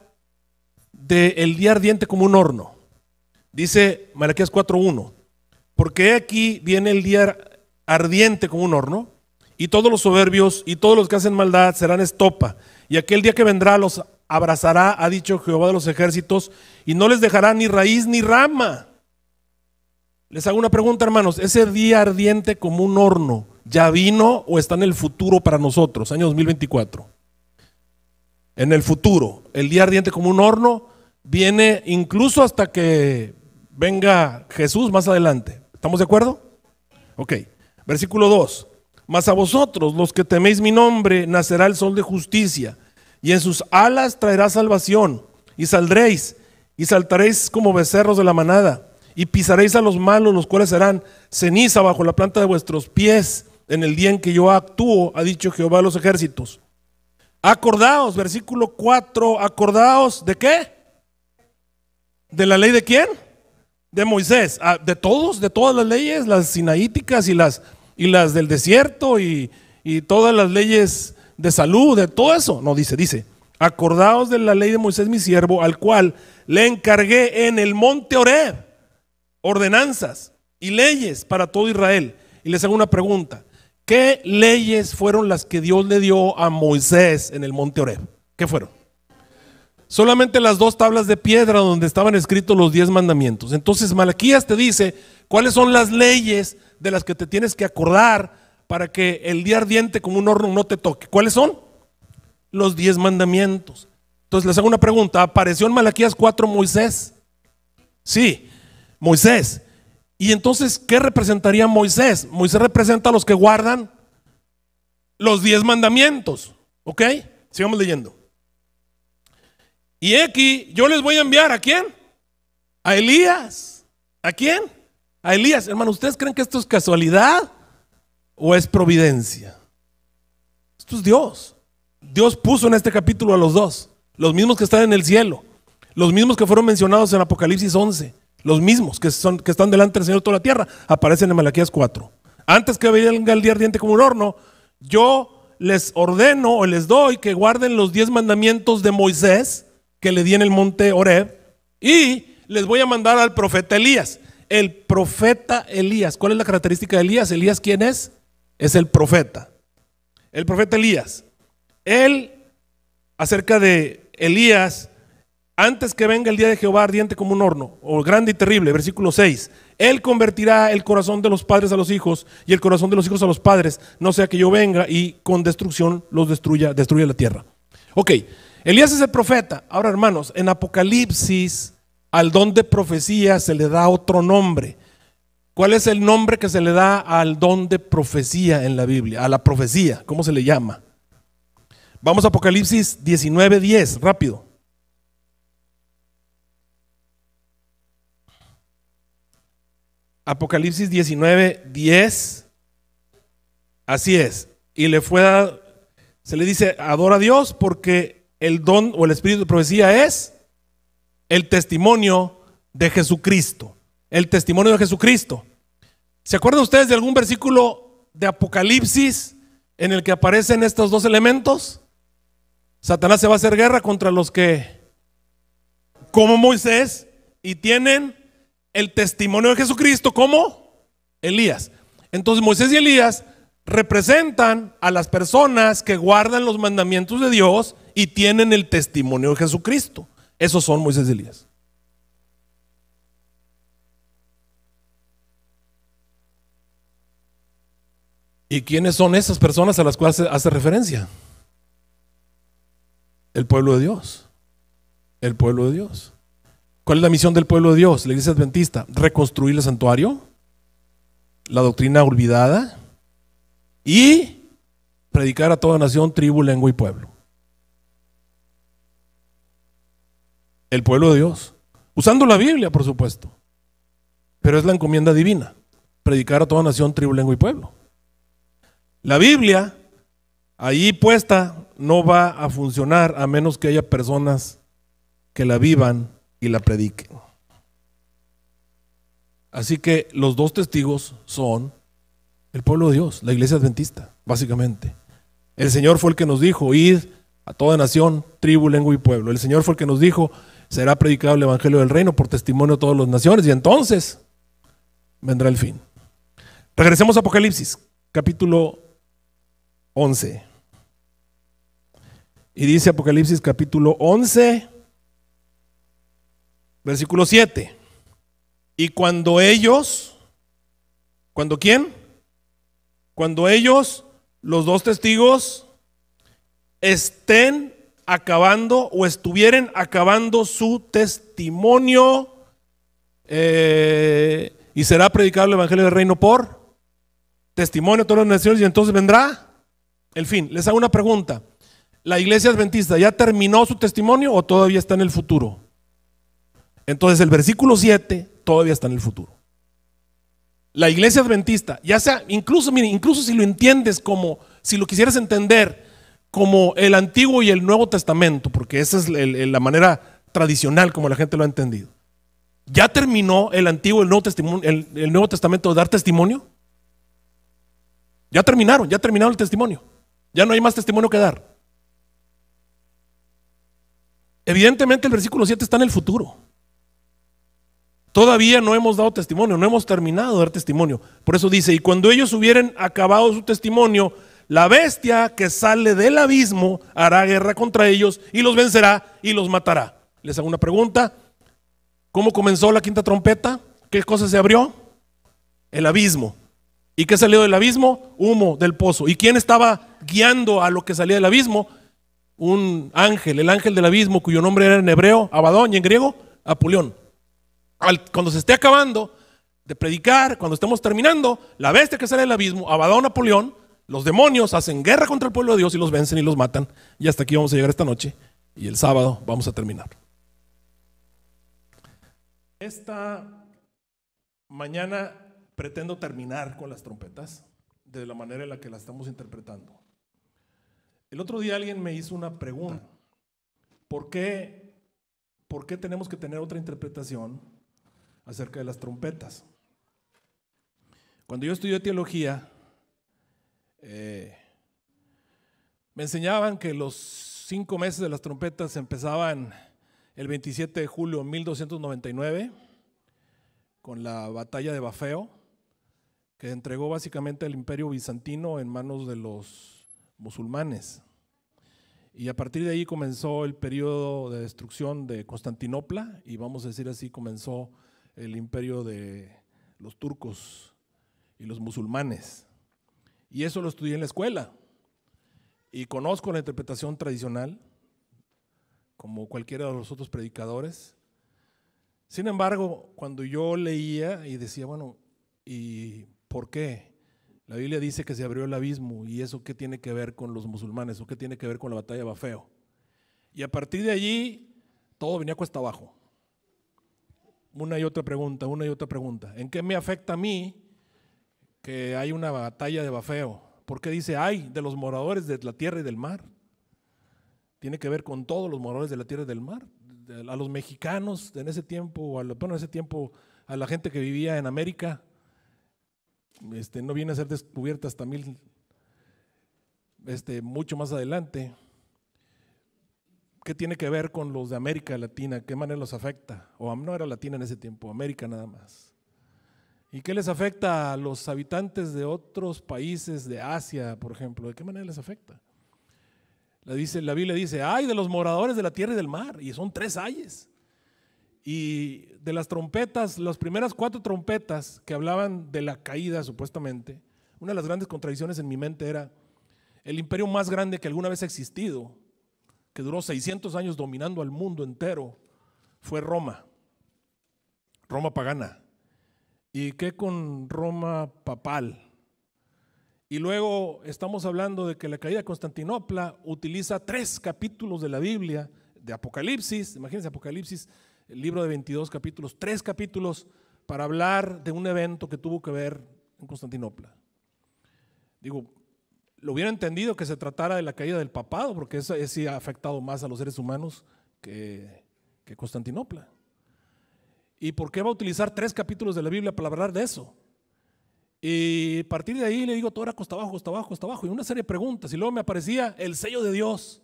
[SPEAKER 1] del día ardiente como un horno. Dice Malaquías 4.1, porque aquí viene el día ardiente como un horno y todos los soberbios y todos los que hacen maldad serán estopa, y aquel día que vendrá los abrazará, ha dicho Jehová de los ejércitos, y no les dejará ni raíz ni rama. Les hago una pregunta, hermanos, ese día ardiente como un horno, ¿ya vino o está en el futuro para nosotros, año 2024? En el futuro, el día ardiente como un horno viene incluso hasta que venga Jesús más adelante. ¿Estamos de acuerdo? Ok, versículo 2. Mas a vosotros, los que teméis mi nombre, nacerá el sol de justicia, y en sus alas traerá salvación, y saldréis, y saltaréis como becerros de la manada, y pisaréis a los malos, los cuales serán ceniza bajo la planta de vuestros pies, en el día en que yo actúo, ha dicho Jehová a los ejércitos. Acordaos, versículo 4, acordaos de qué? ¿De la ley de quién? De Moisés, ah, de todos, de todas las leyes, las sinaíticas y las y las del desierto y, todas las leyes de salud, de todo eso. No, dice, dice, acordaos de la ley de Moisés mi siervo, al cual le encargué en el monte Oreb ordenanzas y leyes para todo Israel. Y les hago una pregunta, ¿qué leyes fueron las que Dios le dio a Moisés en el monte Oreb? ¿Qué fueron? Solamente las dos tablas de piedra donde estaban escritos los diez mandamientos. Entonces Malaquías te dice cuáles son las leyes de las que te tienes que acordar para que el día ardiente como un horno no te toque. ¿Cuáles son? Los diez mandamientos. Entonces les hago una pregunta. ¿Apareció en Malaquías 4 Moisés? Sí, Moisés. ¿Y entonces qué representaría Moisés? Moisés representa a los que guardan los diez mandamientos. ¿Ok? Sigamos leyendo. Y aquí yo les voy a enviar a quién? A Elías. ¿A quién? a Elías. Hermano, ¿ustedes creen que esto es casualidad o es providencia? Esto es Dios. Dios puso en este capítulo a los dos, los mismos que están en el cielo, los mismos que fueron mencionados en Apocalipsis 11, los mismos que, son, que están delante del Señor toda la tierra, aparecen en Malaquías 4. Antes que venga el día ardiente como un horno, yo les ordeno o les doy que guarden los diez mandamientos de Moisés que le di en el monte Oreb y les voy a mandar al profeta Elías el profeta Elías. ¿Cuál es la característica de Elías? Elías, ¿quién es? Es el profeta. El profeta Elías. Él, acerca de Elías, antes que venga el día de Jehová ardiente como un horno, o grande y terrible, versículo 6, Él convertirá el corazón de los padres a los hijos y el corazón de los hijos a los padres, no sea que yo venga y con destrucción los destruya, destruya la tierra. Ok, Elías es el profeta. Ahora hermanos, en Apocalipsis al don de profecía se le da otro nombre. ¿Cuál es el nombre que se le da al don de profecía en la Biblia? A la profecía, ¿cómo se le llama? Vamos a Apocalipsis 19:10, rápido. Apocalipsis 19:10. Así es. Y le fue a, se le dice, adora a Dios porque el don o el espíritu de profecía es el testimonio de Jesucristo. El testimonio de Jesucristo. ¿Se acuerdan ustedes de algún versículo de Apocalipsis en el que aparecen estos dos elementos? Satanás se va a hacer guerra contra los que, como Moisés, y tienen el testimonio de Jesucristo como Elías. Entonces Moisés y Elías representan a las personas que guardan los mandamientos de Dios y tienen el testimonio de Jesucristo. Esos son Moisés y Elías. ¿Y quiénes son esas personas a las cuales hace referencia? El pueblo de Dios. El pueblo de Dios. ¿Cuál es la misión del pueblo de Dios? La iglesia adventista. Reconstruir el santuario, la doctrina olvidada y predicar a toda nación, tribu, lengua y pueblo. el pueblo de Dios, usando la Biblia, por supuesto. Pero es la encomienda divina, predicar a toda nación, tribu, lengua y pueblo. La Biblia, ahí puesta, no va a funcionar a menos que haya personas que la vivan y la prediquen. Así que los dos testigos son el pueblo de Dios, la iglesia adventista, básicamente. El Señor fue el que nos dijo, ir a toda nación, tribu, lengua y pueblo. El Señor fue el que nos dijo, será predicado el Evangelio del Reino por testimonio de todas las naciones y entonces vendrá el fin. Regresemos a Apocalipsis, capítulo 11. Y dice Apocalipsis capítulo 11, versículo 7. Y cuando ellos, ¿cuando quién? Cuando ellos, los dos testigos, estén acabando o estuvieran acabando su testimonio eh, y será predicado el Evangelio del Reino por testimonio a todas las naciones y entonces vendrá el fin. Les hago una pregunta. ¿La iglesia adventista ya terminó su testimonio o todavía está en el futuro? Entonces el versículo 7 todavía está en el futuro. La iglesia adventista, ya sea, incluso, incluso si lo entiendes como, si lo quisieras entender como el Antiguo y el Nuevo Testamento, porque esa es la manera tradicional como la gente lo ha entendido. ¿Ya terminó el Antiguo y el Nuevo, Nuevo Testamento de dar testimonio? Ya terminaron, ya terminaron el testimonio. Ya no hay más testimonio que dar. Evidentemente el versículo 7 está en el futuro. Todavía no hemos dado testimonio, no hemos terminado de dar testimonio. Por eso dice, y cuando ellos hubieran acabado su testimonio, la bestia que sale del abismo hará guerra contra ellos y los vencerá y los matará. Les hago una pregunta. ¿Cómo comenzó la quinta trompeta? ¿Qué cosa se abrió? El abismo. ¿Y qué salió del abismo? Humo del pozo. ¿Y quién estaba guiando a lo que salía del abismo? Un ángel, el ángel del abismo, cuyo nombre era en hebreo Abadón y en griego Apulión. cuando se esté acabando de predicar, cuando estemos terminando, la bestia que sale del abismo, Abadón, Apolión. Los demonios hacen guerra contra el pueblo de Dios y los vencen y los matan. Y hasta aquí vamos a llegar esta noche y el sábado vamos a terminar. Esta mañana pretendo terminar con las trompetas de la manera en la que las estamos interpretando. El otro día alguien me hizo una pregunta. ¿Por qué, por qué tenemos que tener otra interpretación acerca de las trompetas? Cuando yo estudié teología, eh, me enseñaban que los cinco meses de las trompetas empezaban el 27 de julio de 1299 con la batalla de Bafeo, que entregó básicamente el imperio bizantino en manos de los musulmanes. Y a partir de ahí comenzó el periodo de destrucción de Constantinopla y vamos a decir así comenzó el imperio de los turcos y los musulmanes. Y eso lo estudié en la escuela. Y conozco la interpretación tradicional, como cualquiera de los otros predicadores. Sin embargo, cuando yo leía y decía, bueno, ¿y por qué? La Biblia dice que se abrió el abismo y eso qué tiene que ver con los musulmanes o qué tiene que ver con la batalla de Bafeo. Y a partir de allí, todo venía cuesta abajo. Una y otra pregunta, una y otra pregunta. ¿En qué me afecta a mí que hay una batalla de bafeo. qué dice, hay de los moradores de la tierra y del mar. Tiene que ver con todos los moradores de la tierra y del mar. A los mexicanos en ese tiempo, a bueno, en ese tiempo, a la gente que vivía en América, este, no viene a ser descubierta hasta mil, este, mucho más adelante. ¿Qué tiene que ver con los de América Latina? ¿Qué manera los afecta? O no era latina en ese tiempo, América nada más. ¿Y qué les afecta a los habitantes de otros países de Asia, por ejemplo? ¿De qué manera les afecta? La, dice, la Biblia dice, ay de los moradores de la tierra y del mar, y son tres ayes. Y de las trompetas, las primeras cuatro trompetas que hablaban de la caída supuestamente, una de las grandes contradicciones en mi mente era el imperio más grande que alguna vez ha existido, que duró 600 años dominando al mundo entero, fue Roma, Roma pagana. ¿Y qué con Roma papal? Y luego estamos hablando de que la caída de Constantinopla utiliza tres capítulos de la Biblia, de Apocalipsis, imagínense Apocalipsis, el libro de 22 capítulos, tres capítulos para hablar de un evento que tuvo que ver en Constantinopla. Digo, lo hubiera entendido que se tratara de la caída del papado, porque eso, sí ha afectado más a los seres humanos que, que Constantinopla. ¿Y por qué va a utilizar tres capítulos de la Biblia para hablar de eso? Y a partir de ahí le digo, todo era costa abajo, costa abajo, costa abajo, y una serie de preguntas. Y luego me aparecía el sello de Dios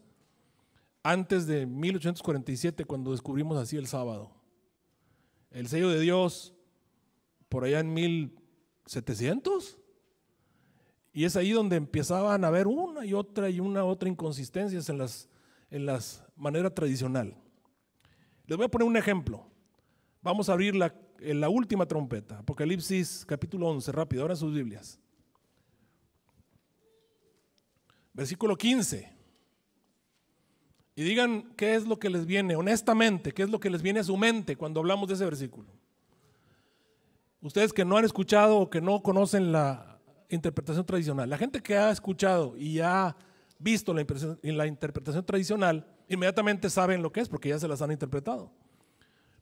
[SPEAKER 1] antes de 1847, cuando descubrimos así el sábado. El sello de Dios, por allá en 1700. Y es ahí donde empezaban a haber una y otra y una otra inconsistencias en las, en las manera tradicional. Les voy a poner un ejemplo. Vamos a abrir la, eh, la última trompeta, Apocalipsis capítulo 11, rápido, ahora en sus Biblias. Versículo 15. Y digan qué es lo que les viene, honestamente, qué es lo que les viene a su mente cuando hablamos de ese versículo. Ustedes que no han escuchado o que no conocen la interpretación tradicional, la gente que ha escuchado y ha visto la, la interpretación tradicional, inmediatamente saben lo que es porque ya se las han interpretado.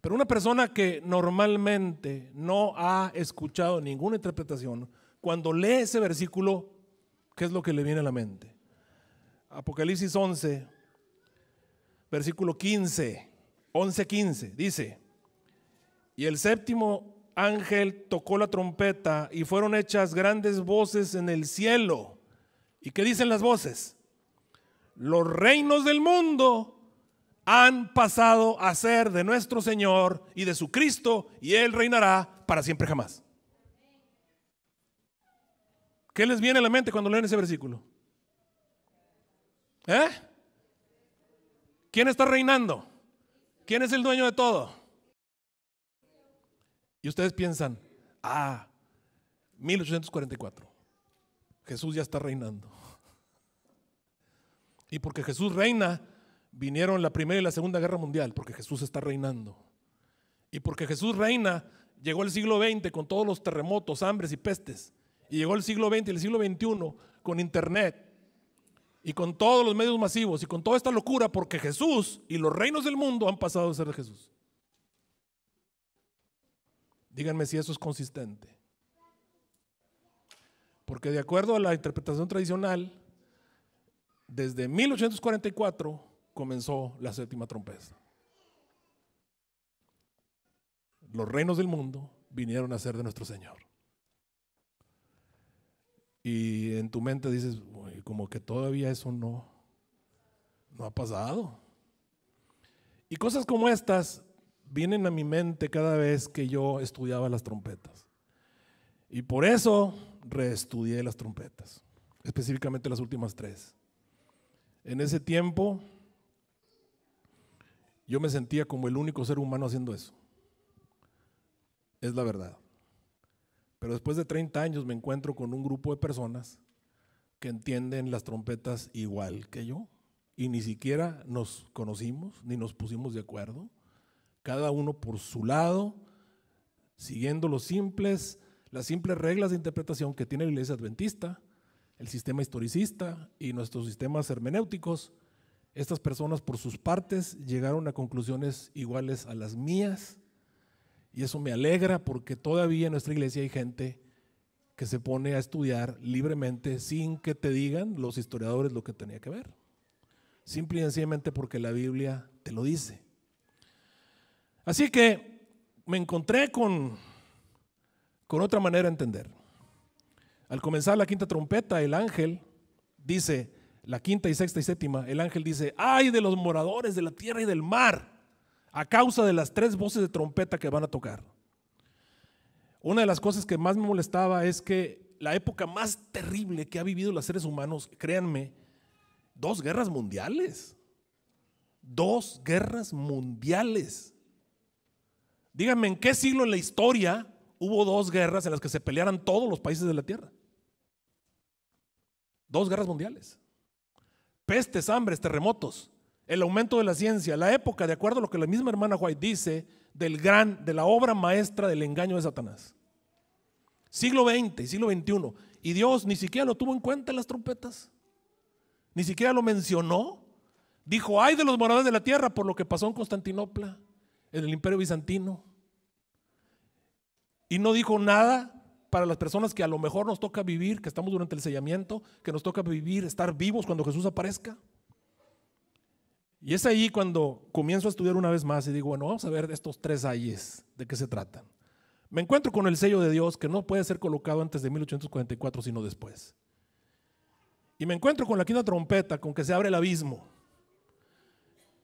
[SPEAKER 1] Pero una persona que normalmente no ha escuchado ninguna interpretación, cuando lee ese versículo, ¿qué es lo que le viene a la mente? Apocalipsis 11, versículo 15, 11, 15, dice, y el séptimo ángel tocó la trompeta y fueron hechas grandes voces en el cielo. ¿Y qué dicen las voces? Los reinos del mundo han pasado a ser de nuestro Señor y de su Cristo, y Él reinará para siempre jamás. ¿Qué les viene a la mente cuando leen ese versículo? ¿Eh? ¿Quién está reinando? ¿Quién es el dueño de todo? Y ustedes piensan, ah, 1844, Jesús ya está reinando. Y porque Jesús reina, vinieron la Primera y la Segunda Guerra Mundial, porque Jesús está reinando. Y porque Jesús reina, llegó el siglo XX con todos los terremotos, hambres y pestes. Y llegó el siglo XX y el siglo XXI con Internet y con todos los medios masivos y con toda esta locura, porque Jesús y los reinos del mundo han pasado a ser de Jesús. Díganme si eso es consistente. Porque de acuerdo a la interpretación tradicional, desde 1844 comenzó la séptima trompeta. Los reinos del mundo vinieron a ser de nuestro Señor. Y en tu mente dices, como que todavía eso no, no ha pasado. Y cosas como estas vienen a mi mente cada vez que yo estudiaba las trompetas. Y por eso reestudié las trompetas, específicamente las últimas tres. En ese tiempo yo me sentía como el único ser humano haciendo eso. Es la verdad. Pero después de 30 años me encuentro con un grupo de personas que entienden las trompetas igual que yo. Y ni siquiera nos conocimos, ni nos pusimos de acuerdo. Cada uno por su lado, siguiendo los simples, las simples reglas de interpretación que tiene la iglesia adventista, el sistema historicista y nuestros sistemas hermenéuticos estas personas por sus partes llegaron a conclusiones iguales a las mías y eso me alegra porque todavía en nuestra iglesia hay gente que se pone a estudiar libremente sin que te digan los historiadores lo que tenía que ver. Simple y sencillamente porque la Biblia te lo dice. Así que me encontré con, con otra manera de entender. Al comenzar la quinta trompeta, el ángel dice, la quinta y sexta y séptima, el ángel dice, ay de los moradores de la tierra y del mar, a causa de las tres voces de trompeta que van a tocar. Una de las cosas que más me molestaba es que la época más terrible que ha vivido los seres humanos, créanme, dos guerras mundiales. Dos guerras mundiales. Díganme, ¿en qué siglo en la historia hubo dos guerras en las que se pelearan todos los países de la Tierra? Dos guerras mundiales pestes, hambres, terremotos, el aumento de la ciencia, la época, de acuerdo a lo que la misma hermana White dice, del gran, de la obra maestra del engaño de Satanás. Siglo XX y siglo XXI. Y Dios ni siquiera lo tuvo en cuenta en las trompetas. Ni siquiera lo mencionó. Dijo, ay de los moradores de la tierra por lo que pasó en Constantinopla, en el imperio bizantino. Y no dijo nada para las personas que a lo mejor nos toca vivir, que estamos durante el sellamiento, que nos toca vivir, estar vivos cuando Jesús aparezca. Y es ahí cuando comienzo a estudiar una vez más y digo, bueno, vamos a ver estos tres ayes, ¿de qué se tratan? Me encuentro con el sello de Dios que no puede ser colocado antes de 1844, sino después. Y me encuentro con la quinta trompeta, con que se abre el abismo.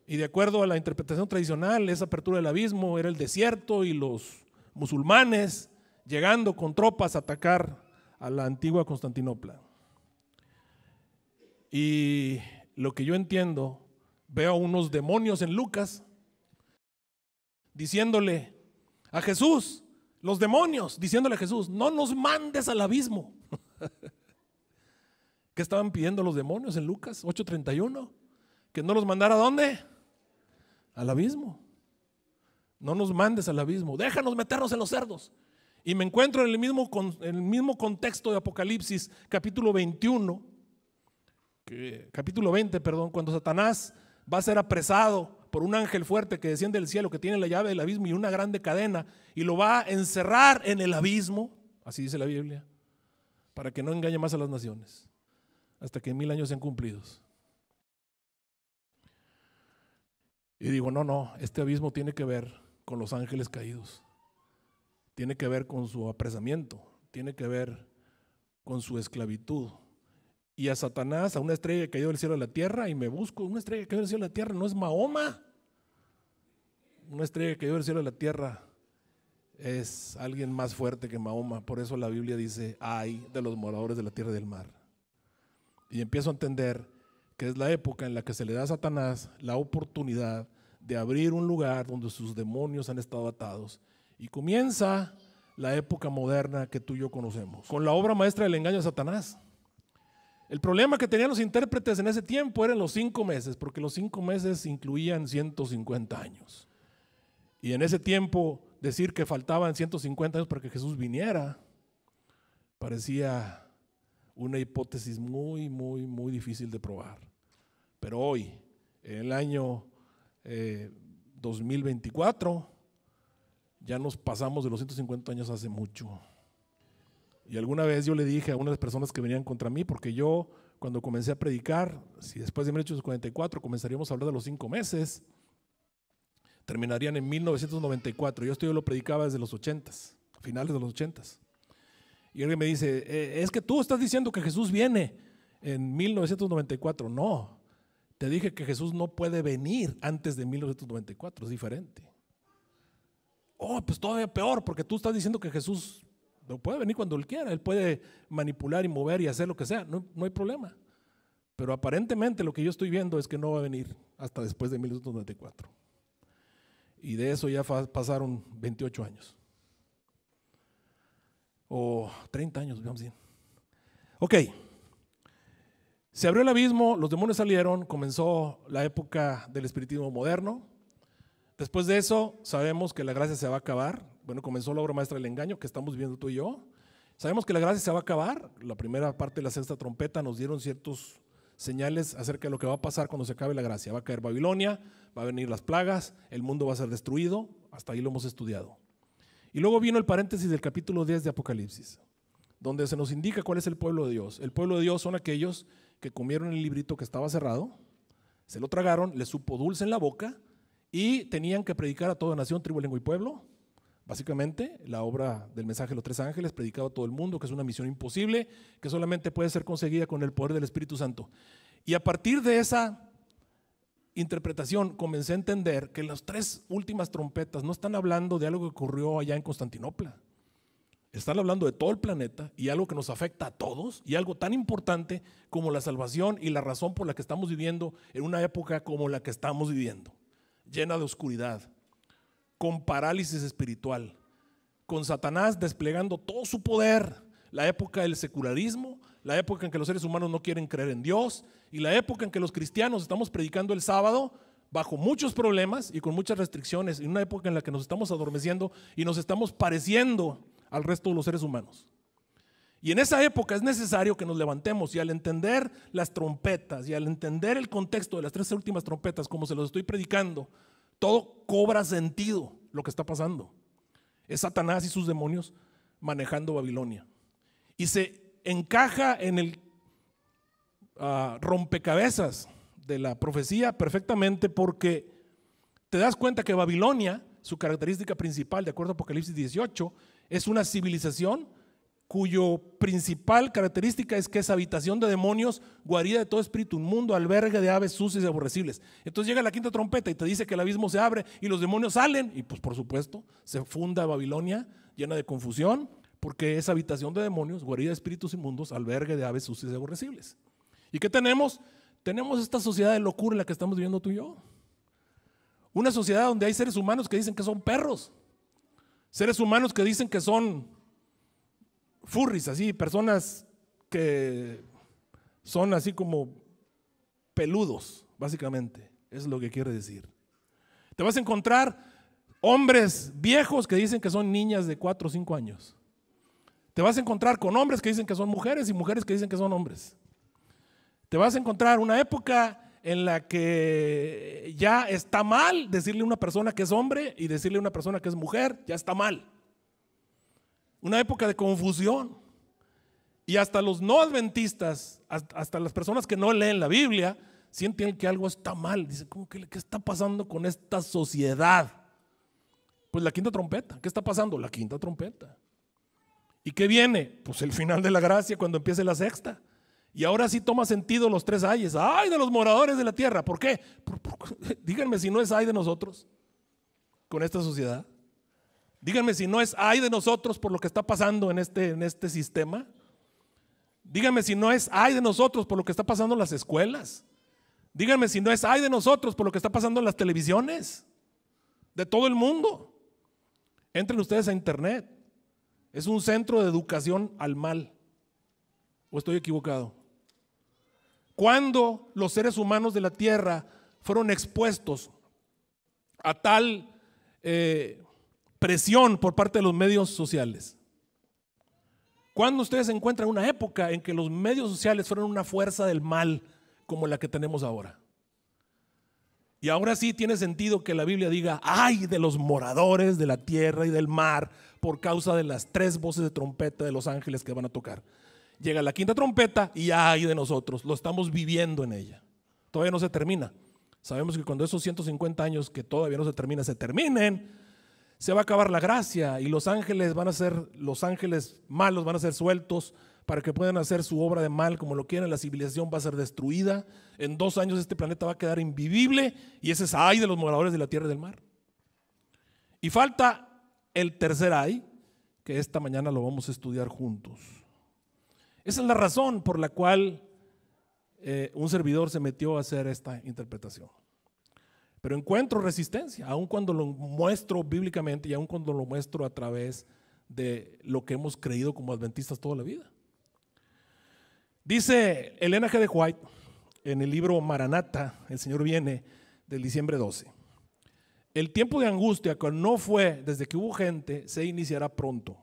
[SPEAKER 1] Y de acuerdo a la interpretación tradicional, esa apertura del abismo era el desierto y los musulmanes llegando con tropas a atacar a la antigua Constantinopla. Y lo que yo entiendo, veo unos demonios en Lucas diciéndole a Jesús, los demonios, diciéndole a Jesús, no nos mandes al abismo. ¿Qué estaban pidiendo los demonios en Lucas 8:31? Que no los mandara a dónde? Al abismo. No nos mandes al abismo. Déjanos meternos en los cerdos. Y me encuentro en el mismo, el mismo contexto de Apocalipsis, capítulo 21, capítulo 20, perdón, cuando Satanás va a ser apresado por un ángel fuerte que desciende del cielo, que tiene la llave del abismo y una grande cadena, y lo va a encerrar en el abismo, así dice la Biblia, para que no engañe más a las naciones, hasta que mil años sean cumplidos. Y digo, no, no, este abismo tiene que ver con los ángeles caídos tiene que ver con su apresamiento, tiene que ver con su esclavitud. Y a Satanás, a una estrella que cayó del cielo a la tierra, y me busco, una estrella que cayó del cielo a la tierra, no es Mahoma. Una estrella que cayó del cielo a la tierra es alguien más fuerte que Mahoma. Por eso la Biblia dice, ay de los moradores de la tierra del mar. Y empiezo a entender que es la época en la que se le da a Satanás la oportunidad de abrir un lugar donde sus demonios han estado atados y comienza la época moderna que tú y yo conocemos, con la obra maestra del engaño de Satanás. El problema que tenían los intérpretes en ese tiempo eran los cinco meses, porque los cinco meses incluían 150 años. Y en ese tiempo decir que faltaban 150 años para que Jesús viniera parecía una hipótesis muy, muy, muy difícil de probar. Pero hoy, en el año 2024, eh, ya nos pasamos de los 150 años hace mucho. Y alguna vez yo le dije a unas personas que venían contra mí, porque yo cuando comencé a predicar, si después de 1844 comenzaríamos a hablar de los cinco meses, terminarían en 1994. Yo esto yo lo predicaba desde los 80s, finales de los 80 Y alguien me dice, eh, es que tú estás diciendo que Jesús viene en 1994. No, te dije que Jesús no puede venir antes de 1994, es diferente. Oh, pues todavía peor, porque tú estás diciendo que Jesús no puede venir cuando Él quiera, Él puede manipular y mover y hacer lo que sea, no, hay problema. Pero aparentemente lo que yo estoy viendo es que no va a venir hasta después de 1994. Y de eso ya pasaron 28 años. O 30 años, digamos bien. Ok. Se abrió el abismo, los demonios salieron, comenzó la época del espiritismo moderno, Después de eso, sabemos que la gracia se va a acabar. Bueno, comenzó la obra maestra del engaño que estamos viendo tú y yo. Sabemos que la gracia se va a acabar. La primera parte de la sexta trompeta nos dieron ciertos señales acerca de lo que va a pasar cuando se acabe la gracia. Va a caer Babilonia, va a venir las plagas, el mundo va a ser destruido. Hasta ahí lo hemos estudiado. Y luego vino el paréntesis del capítulo 10 de Apocalipsis, donde se nos indica cuál es el pueblo de Dios. El pueblo de Dios son aquellos que comieron el librito que estaba cerrado, se lo tragaron, le supo dulce en la boca y tenían que predicar a toda nación, tribu, lengua y pueblo. Básicamente, la obra del mensaje de los tres ángeles, predicaba a todo el mundo, que es una misión imposible, que solamente puede ser conseguida con el poder del Espíritu Santo. Y a partir de esa interpretación comencé a entender que las tres últimas trompetas no están hablando de algo que ocurrió allá en Constantinopla. Están hablando de todo el planeta y algo que nos afecta a todos y algo tan importante como la salvación y la razón por la que estamos viviendo en una época como la que estamos viviendo llena de oscuridad, con parálisis espiritual, con Satanás desplegando todo su poder, la época del secularismo, la época en que los seres humanos no quieren creer en Dios y la época en que los cristianos estamos predicando el sábado bajo muchos problemas y con muchas restricciones, en una época en la que nos estamos adormeciendo y nos estamos pareciendo al resto de los seres humanos. Y en esa época es necesario que nos levantemos y al entender las trompetas y al entender el contexto de las tres últimas trompetas, como se los estoy predicando, todo cobra sentido lo que está pasando. Es Satanás y sus demonios manejando Babilonia. Y se encaja en el ah, rompecabezas de la profecía perfectamente porque te das cuenta que Babilonia, su característica principal, de acuerdo a Apocalipsis 18, es una civilización cuyo principal característica es que es habitación de demonios, guarida de todo espíritu inmundo, albergue de aves sucias y aborrecibles. Entonces llega la quinta trompeta y te dice que el abismo se abre y los demonios salen y pues por supuesto se funda Babilonia llena de confusión porque es habitación de demonios, guarida de espíritus inmundos, albergue de aves sucias y aborrecibles. ¿Y qué tenemos? Tenemos esta sociedad de locura en la que estamos viviendo tú y yo. Una sociedad donde hay seres humanos que dicen que son perros, seres humanos que dicen que son furries, así, personas que son así como peludos, básicamente, es lo que quiere decir. Te vas a encontrar hombres viejos que dicen que son niñas de 4 o 5 años. Te vas a encontrar con hombres que dicen que son mujeres y mujeres que dicen que son hombres. Te vas a encontrar una época en la que ya está mal decirle a una persona que es hombre y decirle a una persona que es mujer, ya está mal una época de confusión. Y hasta los no adventistas, hasta las personas que no leen la Biblia, sienten que algo está mal. Dicen, ¿cómo que, ¿qué está pasando con esta sociedad? Pues la quinta trompeta. ¿Qué está pasando? La quinta trompeta. ¿Y qué viene? Pues el final de la gracia cuando empiece la sexta. Y ahora sí toma sentido los tres ayes. ¡Ay de los moradores de la tierra! ¿Por qué? díganme si no es ay de nosotros con esta sociedad. Díganme si no es ay de nosotros por lo que está pasando en este, en este sistema. Díganme si no es ay de nosotros por lo que está pasando en las escuelas. Díganme si no es ay de nosotros por lo que está pasando en las televisiones de todo el mundo. Entren ustedes a internet. Es un centro de educación al mal. ¿O estoy equivocado? Cuando los seres humanos de la tierra fueron expuestos a tal eh, presión por parte de los medios sociales. ¿Cuándo ustedes encuentran una época en que los medios sociales fueron una fuerza del mal como la que tenemos ahora? Y ahora sí tiene sentido que la Biblia diga, ay de los moradores de la tierra y del mar por causa de las tres voces de trompeta de los ángeles que van a tocar. Llega la quinta trompeta y ay de nosotros, lo estamos viviendo en ella. Todavía no se termina. Sabemos que cuando esos 150 años que todavía no se termina, se terminen, se va a acabar la gracia y los ángeles van a ser, los ángeles malos van a ser sueltos para que puedan hacer su obra de mal como lo quieran, la civilización va a ser destruida, en dos años este planeta va a quedar invivible y ese es ay de los moradores de la tierra y del mar. Y falta el tercer ay, que esta mañana lo vamos a estudiar juntos. Esa es la razón por la cual eh, un servidor se metió a hacer esta interpretación. Pero encuentro resistencia, aun cuando lo muestro bíblicamente y aun cuando lo muestro a través de lo que hemos creído como adventistas toda la vida. Dice Elena G. de White en el libro Maranata, El Señor viene, del diciembre 12. El tiempo de angustia que no fue desde que hubo gente se iniciará pronto.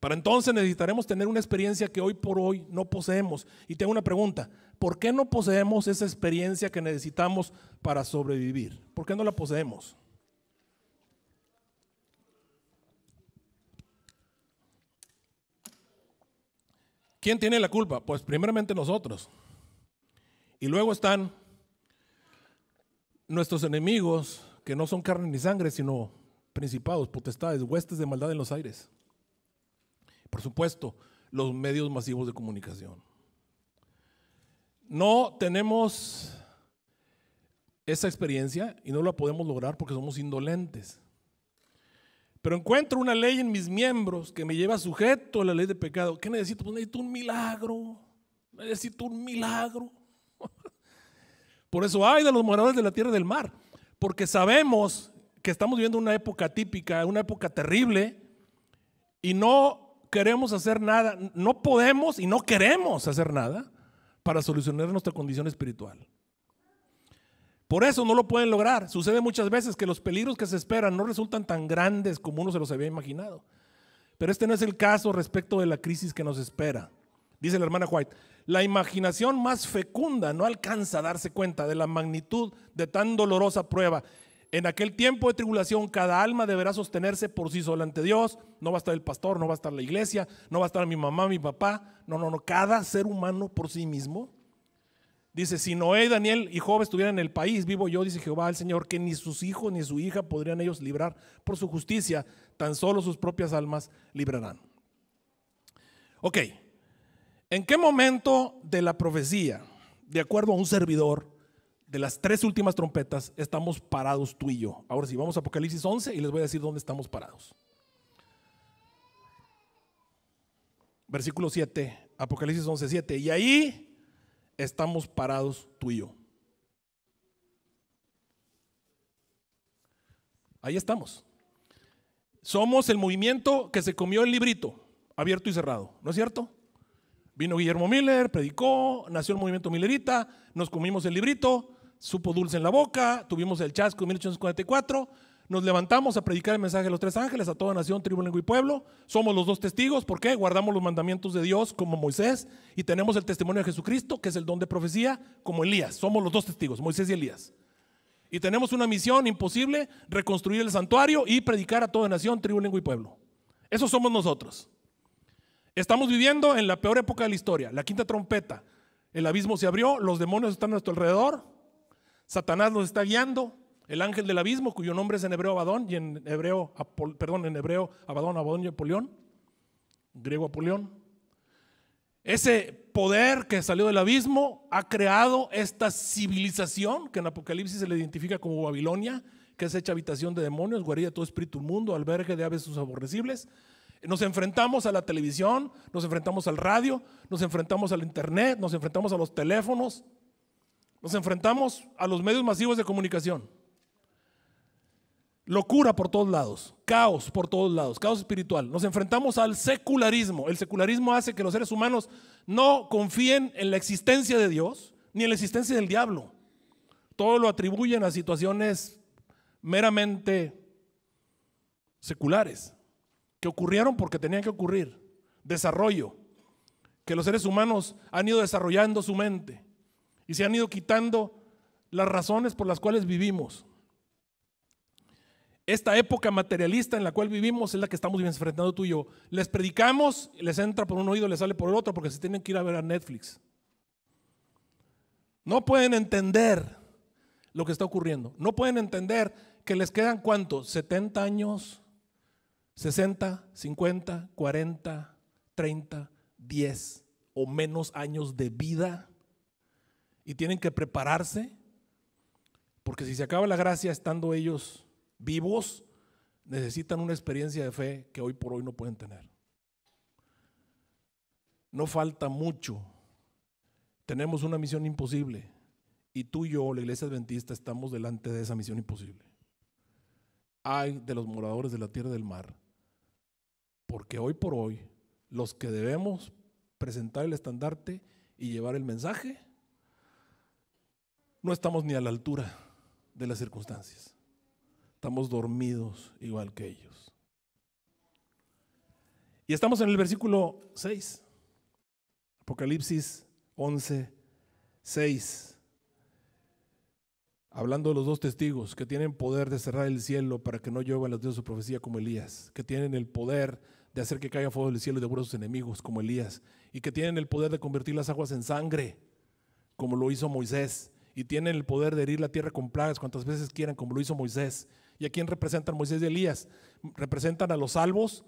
[SPEAKER 1] Para entonces necesitaremos tener una experiencia que hoy por hoy no poseemos. Y tengo una pregunta, ¿por qué no poseemos esa experiencia que necesitamos para sobrevivir? ¿Por qué no la poseemos? ¿Quién tiene la culpa? Pues primeramente nosotros. Y luego están nuestros enemigos, que no son carne ni sangre, sino principados, potestades, huestes de maldad en los aires. Por supuesto, los medios masivos de comunicación no tenemos esa experiencia y no la podemos lograr porque somos indolentes. Pero encuentro una ley en mis miembros que me lleva sujeto a la ley de pecado. ¿Qué necesito? Pues necesito un milagro. Necesito un milagro. Por eso hay de los moradores de la tierra y del mar. Porque sabemos que estamos viviendo una época típica, una época terrible, y no queremos hacer nada. No podemos y no queremos hacer nada para solucionar nuestra condición espiritual. Por eso no lo pueden lograr. Sucede muchas veces que los peligros que se esperan no resultan tan grandes como uno se los había imaginado. Pero este no es el caso respecto de la crisis que nos espera. Dice la hermana White, la imaginación más fecunda no alcanza a darse cuenta de la magnitud de tan dolorosa prueba en aquel tiempo de tribulación cada alma deberá sostenerse por sí sola ante Dios. No va a estar el pastor, no va a estar la iglesia, no va a estar mi mamá, mi papá. No, no, no. Cada ser humano por sí mismo. Dice, si Noé, Daniel y Job estuvieran en el país, vivo yo, dice Jehová el Señor, que ni sus hijos ni su hija podrían ellos librar por su justicia, tan solo sus propias almas librarán. Ok, ¿en qué momento de la profecía, de acuerdo a un servidor, de las tres últimas trompetas estamos parados tú y yo. Ahora sí, vamos a Apocalipsis 11 y les voy a decir dónde estamos parados. Versículo 7, Apocalipsis 11, 7. Y ahí estamos parados tú y yo. Ahí estamos. Somos el movimiento que se comió el librito, abierto y cerrado, ¿no es cierto? Vino Guillermo Miller, predicó, nació el movimiento Millerita, nos comimos el librito, supo dulce en la boca, tuvimos el chasco en 1844, nos levantamos a predicar el mensaje de los tres ángeles a toda nación, tribu, lengua y pueblo. Somos los dos testigos, ¿por qué? Guardamos los mandamientos de Dios como Moisés y tenemos el testimonio de Jesucristo, que es el don de profecía, como Elías. Somos los dos testigos, Moisés y Elías. Y tenemos una misión imposible, reconstruir el santuario y predicar a toda nación, tribu, lengua y pueblo. Eso somos nosotros. Estamos viviendo en la peor época de la historia, la quinta trompeta. El abismo se abrió, los demonios están a nuestro alrededor, Satanás los está guiando, el ángel del abismo, cuyo nombre es en hebreo Abadón y en hebreo, perdón, en hebreo Abadón, Abadón y Apolión, griego Apolión. Ese poder que salió del abismo ha creado esta civilización que en Apocalipsis se le identifica como Babilonia, que es hecha habitación de demonios, guarida de todo espíritu mundo, albergue de aves sus aborrecibles. Nos enfrentamos a la televisión, nos enfrentamos al radio, nos enfrentamos al internet, nos enfrentamos a los teléfonos, nos enfrentamos a los medios masivos de comunicación. Locura por todos lados, caos por todos lados, caos espiritual. Nos enfrentamos al secularismo. El secularismo hace que los seres humanos no confíen en la existencia de Dios ni en la existencia del diablo. Todo lo atribuyen a situaciones meramente seculares, que ocurrieron porque tenían que ocurrir. Desarrollo, que los seres humanos han ido desarrollando su mente, y se han ido quitando las razones por las cuales vivimos. Esta época materialista en la cual vivimos es la que estamos enfrentando tú y yo. Les predicamos, les entra por un oído, les sale por el otro, porque se tienen que ir a ver a Netflix. No pueden entender lo que está ocurriendo. No pueden entender que les quedan cuántos, 70 años, 60, 50, 40, 30, 10 o menos años de vida y tienen que prepararse, porque si se acaba la gracia estando ellos vivos, necesitan una experiencia de fe que hoy por hoy no pueden tener. No falta mucho. Tenemos una misión imposible. Y tú y yo, la iglesia adventista, estamos delante de esa misión imposible. Hay de los moradores de la tierra del mar. Porque hoy por hoy, los que debemos presentar el estandarte y llevar el mensaje no estamos ni a la altura de las circunstancias. Estamos dormidos igual que ellos. Y estamos en el versículo 6, Apocalipsis 11, 6, hablando de los dos testigos que tienen poder de cerrar el cielo para que no llueva los las de su profecía como Elías, que tienen el poder de hacer que caiga fuego del cielo y sus enemigos como Elías, y que tienen el poder de convertir las aguas en sangre como lo hizo Moisés, y tienen el poder de herir la tierra con plagas cuantas veces quieran, como lo hizo Moisés. ¿Y a quién representan Moisés y Elías? Representan a los salvos,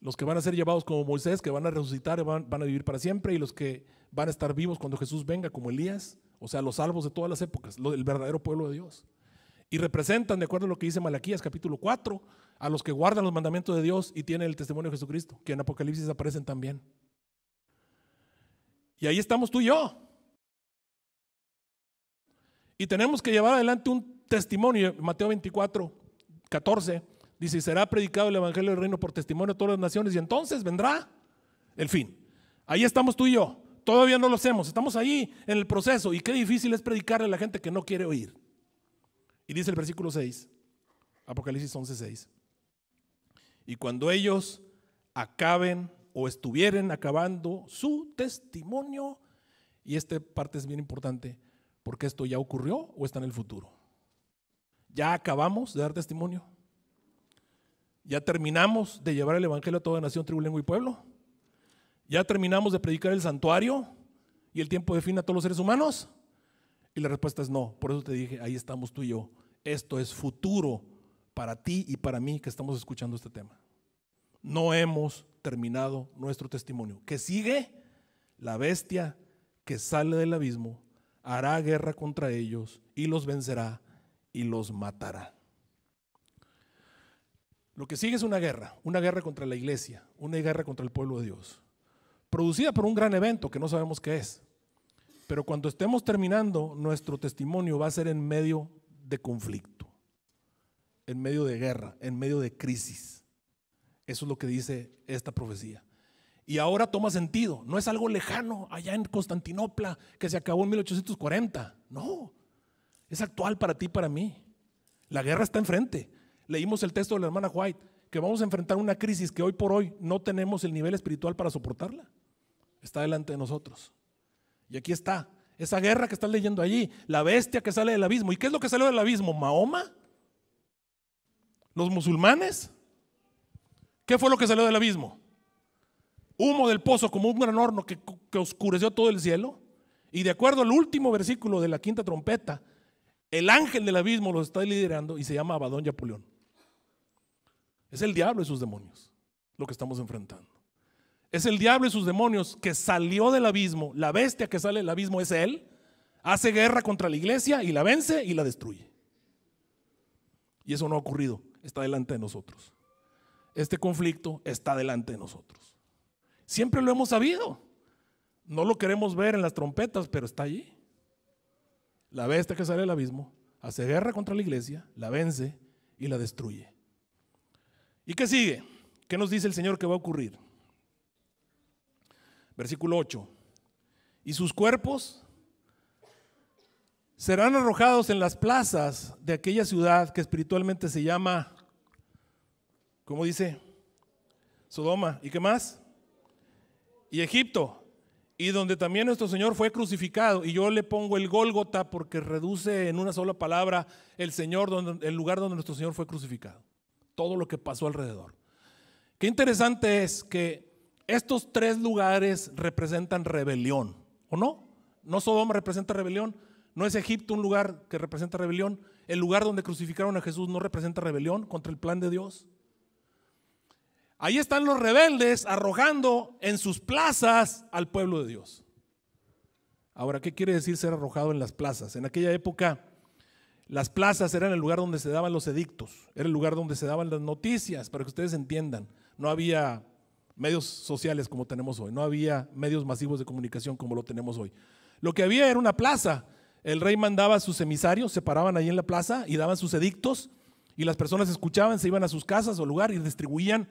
[SPEAKER 1] los que van a ser llevados como Moisés, que van a resucitar y van, van a vivir para siempre, y los que van a estar vivos cuando Jesús venga, como Elías, o sea, los salvos de todas las épocas, el verdadero pueblo de Dios. Y representan, de acuerdo a lo que dice Malaquías capítulo 4, a los que guardan los mandamientos de Dios y tienen el testimonio de Jesucristo, que en Apocalipsis aparecen también. Y ahí estamos tú y yo. Y tenemos que llevar adelante un testimonio, Mateo 24, 14, dice, será predicado el Evangelio del Reino por testimonio a todas las naciones y entonces vendrá el fin. Ahí estamos tú y yo, todavía no lo hacemos, estamos ahí en el proceso y qué difícil es predicarle a la gente que no quiere oír. Y dice el versículo 6, Apocalipsis 11, 6, y cuando ellos acaben o estuvieren acabando su testimonio, y esta parte es bien importante, porque esto ya ocurrió o está en el futuro. Ya acabamos de dar testimonio. Ya terminamos de llevar el Evangelio a toda nación, tribu, lengua y pueblo. Ya terminamos de predicar el santuario y el tiempo de fin a todos los seres humanos. Y la respuesta es no. Por eso te dije, ahí estamos tú y yo. Esto es futuro para ti y para mí que estamos escuchando este tema. No hemos terminado nuestro testimonio. ¿Qué sigue? La bestia que sale del abismo hará guerra contra ellos y los vencerá y los matará. Lo que sigue es una guerra, una guerra contra la iglesia, una guerra contra el pueblo de Dios, producida por un gran evento que no sabemos qué es. Pero cuando estemos terminando, nuestro testimonio va a ser en medio de conflicto, en medio de guerra, en medio de crisis. Eso es lo que dice esta profecía. Y ahora toma sentido. No es algo lejano allá en Constantinopla que se acabó en 1840. No, es actual para ti y para mí. La guerra está enfrente. Leímos el texto de la hermana White, que vamos a enfrentar una crisis que hoy por hoy no tenemos el nivel espiritual para soportarla. Está delante de nosotros. Y aquí está, esa guerra que están leyendo allí, la bestia que sale del abismo. ¿Y qué es lo que salió del abismo? ¿Mahoma? ¿Los musulmanes? ¿Qué fue lo que salió del abismo? humo del pozo como un gran horno que, oscureció todo el cielo. Y de acuerdo al último versículo de la quinta trompeta, el ángel del abismo los está liderando y se llama Abadón y Es el diablo y sus demonios lo que estamos enfrentando. Es el diablo y sus demonios que salió del abismo. La bestia que sale del abismo es él. Hace guerra contra la iglesia y la vence y la destruye. Y eso no ha ocurrido. Está delante de nosotros. Este conflicto está delante de nosotros. Siempre lo hemos sabido. No lo queremos ver en las trompetas, pero está allí. La bestia que sale del abismo hace guerra contra la iglesia, la vence y la destruye. ¿Y qué sigue? ¿Qué nos dice el Señor que va a ocurrir? Versículo 8. Y sus cuerpos serán arrojados en las plazas de aquella ciudad que espiritualmente se llama, ¿cómo dice? Sodoma. ¿Y qué más? y Egipto, y donde también nuestro Señor fue crucificado. Y yo le pongo el Gólgota porque reduce en una sola palabra el Señor, el lugar donde nuestro Señor fue crucificado. Todo lo que pasó alrededor. Qué interesante es que estos tres lugares representan rebelión, ¿o no? No Sodoma representa rebelión, no es Egipto un lugar que representa rebelión, el lugar donde crucificaron a Jesús no representa rebelión contra el plan de Dios. Ahí están los rebeldes arrojando en sus plazas al pueblo de Dios. Ahora, ¿qué quiere decir ser arrojado en las plazas? En aquella época, las plazas eran el lugar donde se daban los edictos, era el lugar donde se daban las noticias, para que ustedes entiendan. No había medios sociales como tenemos hoy, no había medios masivos de comunicación como lo tenemos hoy. Lo que había era una plaza. El rey mandaba a sus emisarios, se paraban ahí en la plaza y daban sus edictos y las personas escuchaban, se iban a sus casas o lugar y distribuían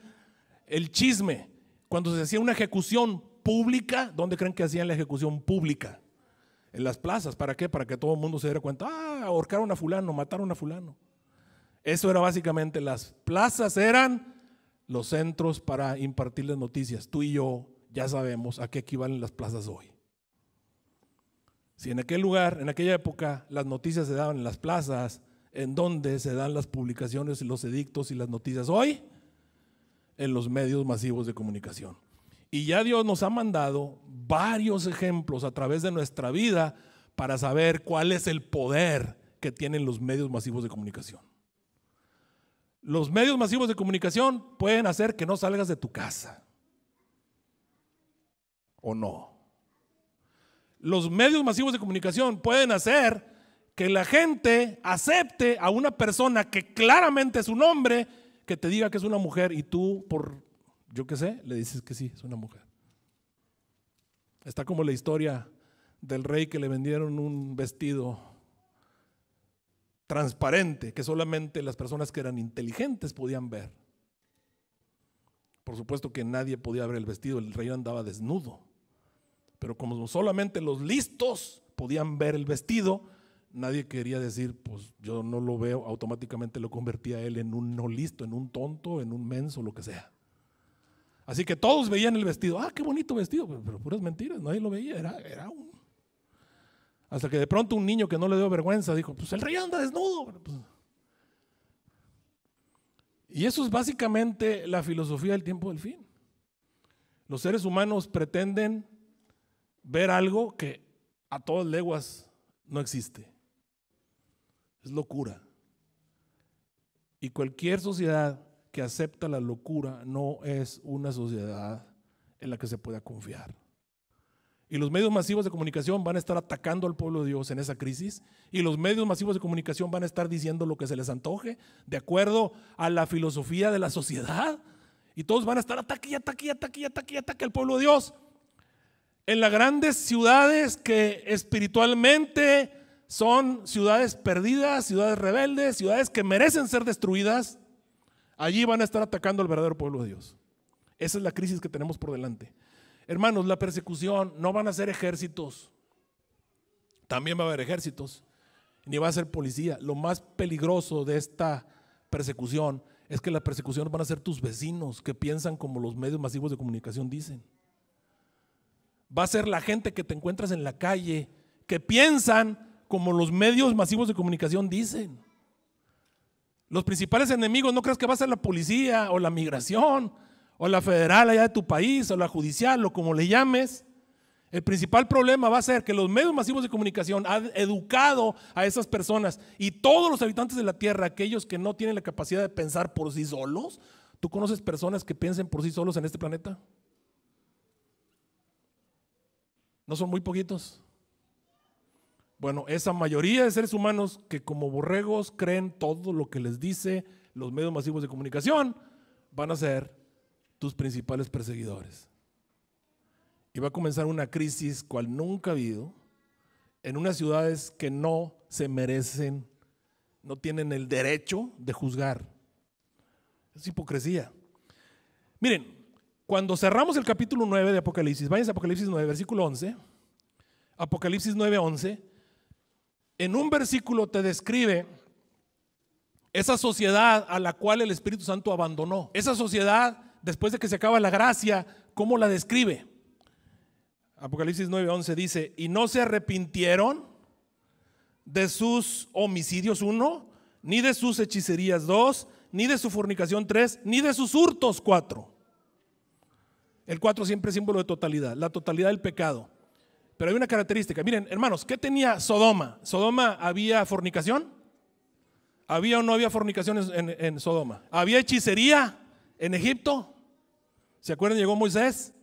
[SPEAKER 1] el chisme. Cuando se hacía una ejecución pública, ¿dónde creen que hacían la ejecución pública? En las plazas. ¿Para qué? Para que todo el mundo se diera cuenta. Ah, ahorcaron a fulano, mataron a fulano. Eso era básicamente, las plazas eran los centros para impartir las noticias. Tú y yo ya sabemos a qué equivalen las plazas hoy. Si en aquel lugar, en aquella época, las noticias se daban en las plazas, en donde se dan las publicaciones, y los edictos y las noticias hoy, en los medios masivos de comunicación. Y ya Dios nos ha mandado varios ejemplos a través de nuestra vida para saber cuál es el poder que tienen los medios masivos de comunicación. Los medios masivos de comunicación pueden hacer que no salgas de tu casa. ¿O no? Los medios masivos de comunicación pueden hacer que la gente acepte a una persona que claramente es un hombre que te diga que es una mujer y tú, por yo qué sé, le dices que sí, es una mujer. Está como la historia del rey que le vendieron un vestido transparente que solamente las personas que eran inteligentes podían ver. Por supuesto que nadie podía ver el vestido, el rey andaba desnudo. Pero como solamente los listos podían ver el vestido, nadie quería decir, pues yo no lo veo, automáticamente lo convertía él en un no listo, en un tonto, en un menso, lo que sea. Así que todos veían el vestido, ah, qué bonito vestido, pero puras mentiras, nadie lo veía, era, un... Hasta que de pronto un niño que no le dio vergüenza dijo, pues el rey anda desnudo. Pues, y eso es básicamente la filosofía del tiempo del fin. Los seres humanos pretenden ver algo que a todas leguas no existe. Es locura. Y cualquier sociedad que acepta la locura no es una sociedad en la que se pueda confiar. Y los medios masivos de comunicación van a estar atacando al pueblo de Dios en esa crisis. Y los medios masivos de comunicación van a estar diciendo lo que se les antoje, de acuerdo a la filosofía de la sociedad. Y todos van a estar ataque ataque ataque ataque ataque al pueblo de Dios. En las grandes ciudades que espiritualmente son ciudades perdidas, ciudades rebeldes, ciudades que merecen ser destruidas. Allí van a estar atacando al verdadero pueblo de Dios. Esa es la crisis que tenemos por delante. Hermanos, la persecución no van a ser ejércitos. También va a haber ejércitos. Ni va a ser policía. Lo más peligroso de esta persecución es que la persecución van a ser tus vecinos que piensan como los medios masivos de comunicación dicen. Va a ser la gente que te encuentras en la calle que piensan como los medios masivos de comunicación dicen. Los principales enemigos, no creas que va a ser la policía o la migración o la federal allá de tu país o la judicial o como le llames. El principal problema va a ser que los medios masivos de comunicación han educado a esas personas y todos los habitantes de la tierra, aquellos que no tienen la capacidad de pensar por sí solos. ¿Tú conoces personas que piensen por sí solos en este planeta? No son muy poquitos. Bueno, esa mayoría de seres humanos que como borregos creen todo lo que les dice los medios masivos de comunicación, van a ser tus principales perseguidores. Y va a comenzar una crisis cual nunca ha habido en unas ciudades que no se merecen, no tienen el derecho de juzgar. Es hipocresía. Miren, cuando cerramos el capítulo 9 de Apocalipsis, váyanse a Apocalipsis 9, versículo 11, Apocalipsis 9, 11, en un versículo te describe esa sociedad a la cual el Espíritu Santo abandonó. Esa sociedad, después de que se acaba la gracia, ¿cómo la describe? Apocalipsis 11 dice, y no se arrepintieron de sus homicidios uno, ni de sus hechicerías dos, ni de su fornicación tres, ni de sus hurtos cuatro. El 4 siempre es símbolo de totalidad, la totalidad del pecado. Pero hay una característica. Miren, hermanos, ¿qué tenía Sodoma? ¿Sodoma había fornicación? ¿Había o no había fornicación en, Sodoma? ¿Había hechicería en Egipto? ¿Se acuerdan? Llegó Moisés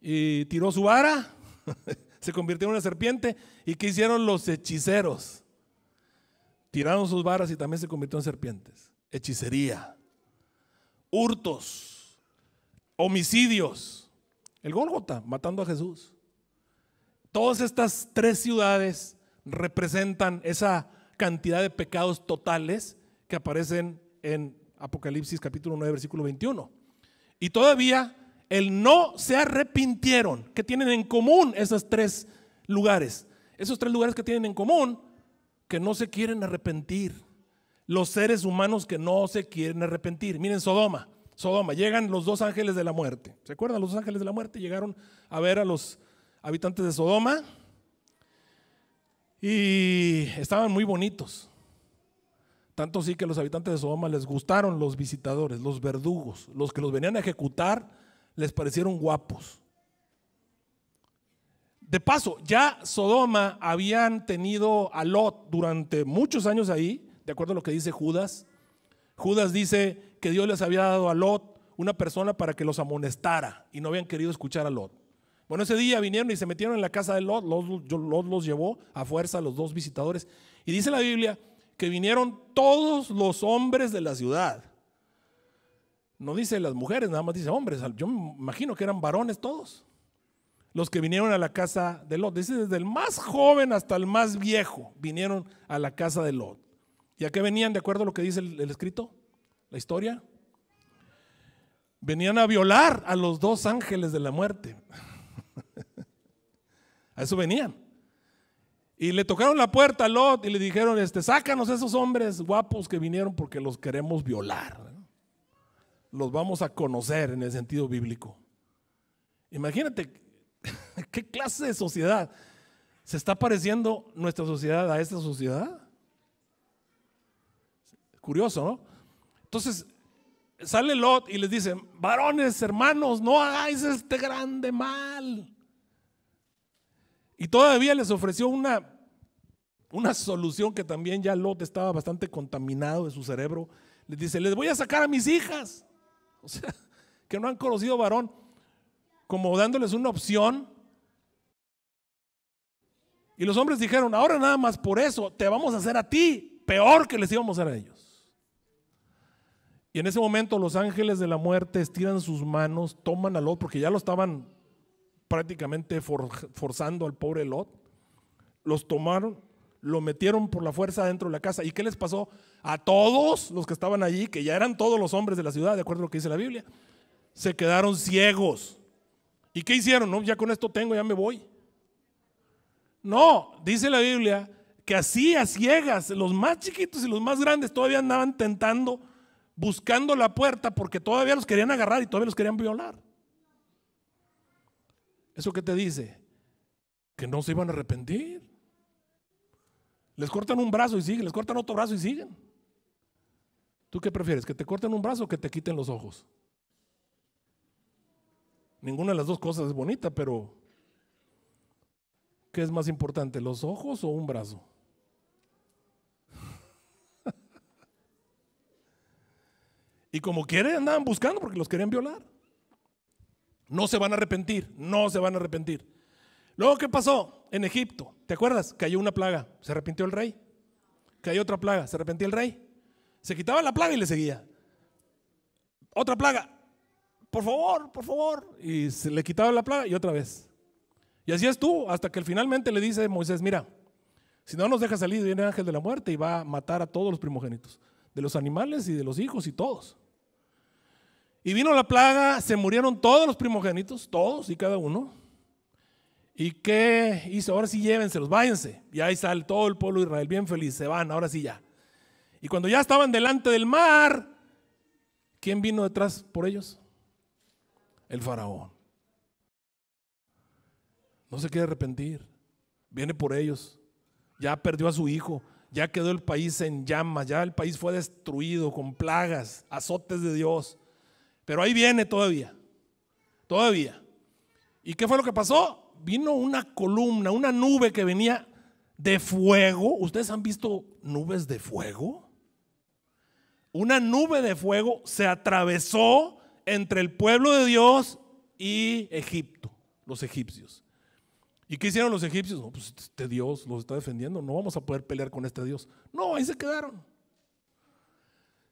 [SPEAKER 1] y tiró su vara, se convirtió en una serpiente. ¿Y qué hicieron los hechiceros? Tiraron sus varas y también se convirtió en serpientes. Hechicería, hurtos, homicidios. El Gólgota matando a Jesús. Todas estas tres ciudades representan esa cantidad de pecados totales que aparecen en Apocalipsis capítulo 9, versículo 21. Y todavía el no se arrepintieron, que tienen en común esos tres lugares. Esos tres lugares que tienen en común, que no se quieren arrepentir. Los seres humanos que no se quieren arrepentir. Miren Sodoma, Sodoma, llegan los dos ángeles de la muerte. ¿Se acuerdan? Los dos ángeles de la muerte llegaron a ver a los habitantes de Sodoma y estaban muy bonitos. Tanto sí que los habitantes de Sodoma les gustaron los visitadores, los verdugos, los que los venían a ejecutar, les parecieron guapos. De paso, ya Sodoma habían tenido a Lot durante muchos años ahí, de acuerdo a lo que dice Judas. Judas dice que Dios les había dado a Lot una persona para que los amonestara y no habían querido escuchar a Lot. Bueno, ese día vinieron y se metieron en la casa de Lot. Lot, los llevó a fuerza a los dos visitadores. Y dice la Biblia que vinieron todos los hombres de la ciudad. No dice las mujeres, nada más dice hombres. Yo me imagino que eran varones todos. Los que vinieron a la casa de Lot. Dice desde el más joven hasta el más viejo vinieron a la casa de Lot. ¿Y a qué venían de acuerdo a lo que dice el, el escrito? La historia. Venían a violar a los dos ángeles de la muerte. A eso venían. Y le tocaron la puerta a Lot y le dijeron, este, sácanos esos hombres guapos que vinieron porque los queremos violar. Los vamos a conocer en el sentido bíblico. Imagínate qué clase de sociedad se está pareciendo nuestra sociedad a esta sociedad. Curioso, ¿no? Entonces, sale Lot y les dice, varones, hermanos, no hagáis este grande mal. Y todavía les ofreció una, una solución que también ya Lot estaba bastante contaminado de su cerebro. Les dice, les voy a sacar a mis hijas, o sea, que no han conocido varón, como dándoles una opción. Y los hombres dijeron, ahora nada más por eso, te vamos a hacer a ti peor que les íbamos a hacer a ellos. Y en ese momento los ángeles de la muerte estiran sus manos, toman a Lot, porque ya lo estaban prácticamente forzando al pobre Lot. Los tomaron, lo metieron por la fuerza dentro de la casa. ¿Y qué les pasó? A todos los que estaban allí, que ya eran todos los hombres de la ciudad, de acuerdo a lo que dice la Biblia, se quedaron ciegos. ¿Y qué hicieron? No, ya con esto tengo, ya me voy. No, dice la Biblia que así a ciegas, los más chiquitos y los más grandes todavía andaban tentando buscando la puerta porque todavía los querían agarrar y todavía los querían violar. ¿Eso qué te dice? Que no se iban a arrepentir. Les cortan un brazo y siguen, les cortan otro brazo y siguen. ¿Tú qué prefieres? ¿Que te corten un brazo o que te quiten los ojos? Ninguna de las dos cosas es bonita, pero ¿qué es más importante, los ojos o un brazo? Y como quieren, andaban buscando porque los querían violar. No se van a arrepentir, no se van a arrepentir. Luego, ¿qué pasó? En Egipto, ¿te acuerdas? Cayó una plaga, se arrepintió el rey. Cayó otra plaga, se arrepintió el rey. Se quitaba la plaga y le seguía. Otra plaga, por favor, por favor. Y se le quitaba la plaga y otra vez. Y así estuvo, hasta que finalmente le dice Moisés, mira, si no nos deja salir, viene el ángel de la muerte y va a matar a todos los primogénitos, de los animales y de los hijos y todos. Y vino la plaga, se murieron todos los primogénitos, todos y cada uno. ¿Y qué hizo? Ahora sí llévenselos, váyanse. Y ahí sale todo el pueblo de Israel bien feliz, se van, ahora sí ya. Y cuando ya estaban delante del mar, ¿quién vino detrás por ellos? El faraón. No se quiere arrepentir, viene por ellos. Ya perdió a su hijo, ya quedó el país en llamas, ya el país fue destruido con plagas, azotes de Dios. Pero ahí viene todavía. Todavía. ¿Y qué fue lo que pasó? Vino una columna, una nube que venía de fuego. ¿Ustedes han visto nubes de fuego? Una nube de fuego se atravesó entre el pueblo de Dios y Egipto, los egipcios. ¿Y qué hicieron los egipcios? pues este Dios los está defendiendo, no vamos a poder pelear con este Dios. No, ahí se quedaron.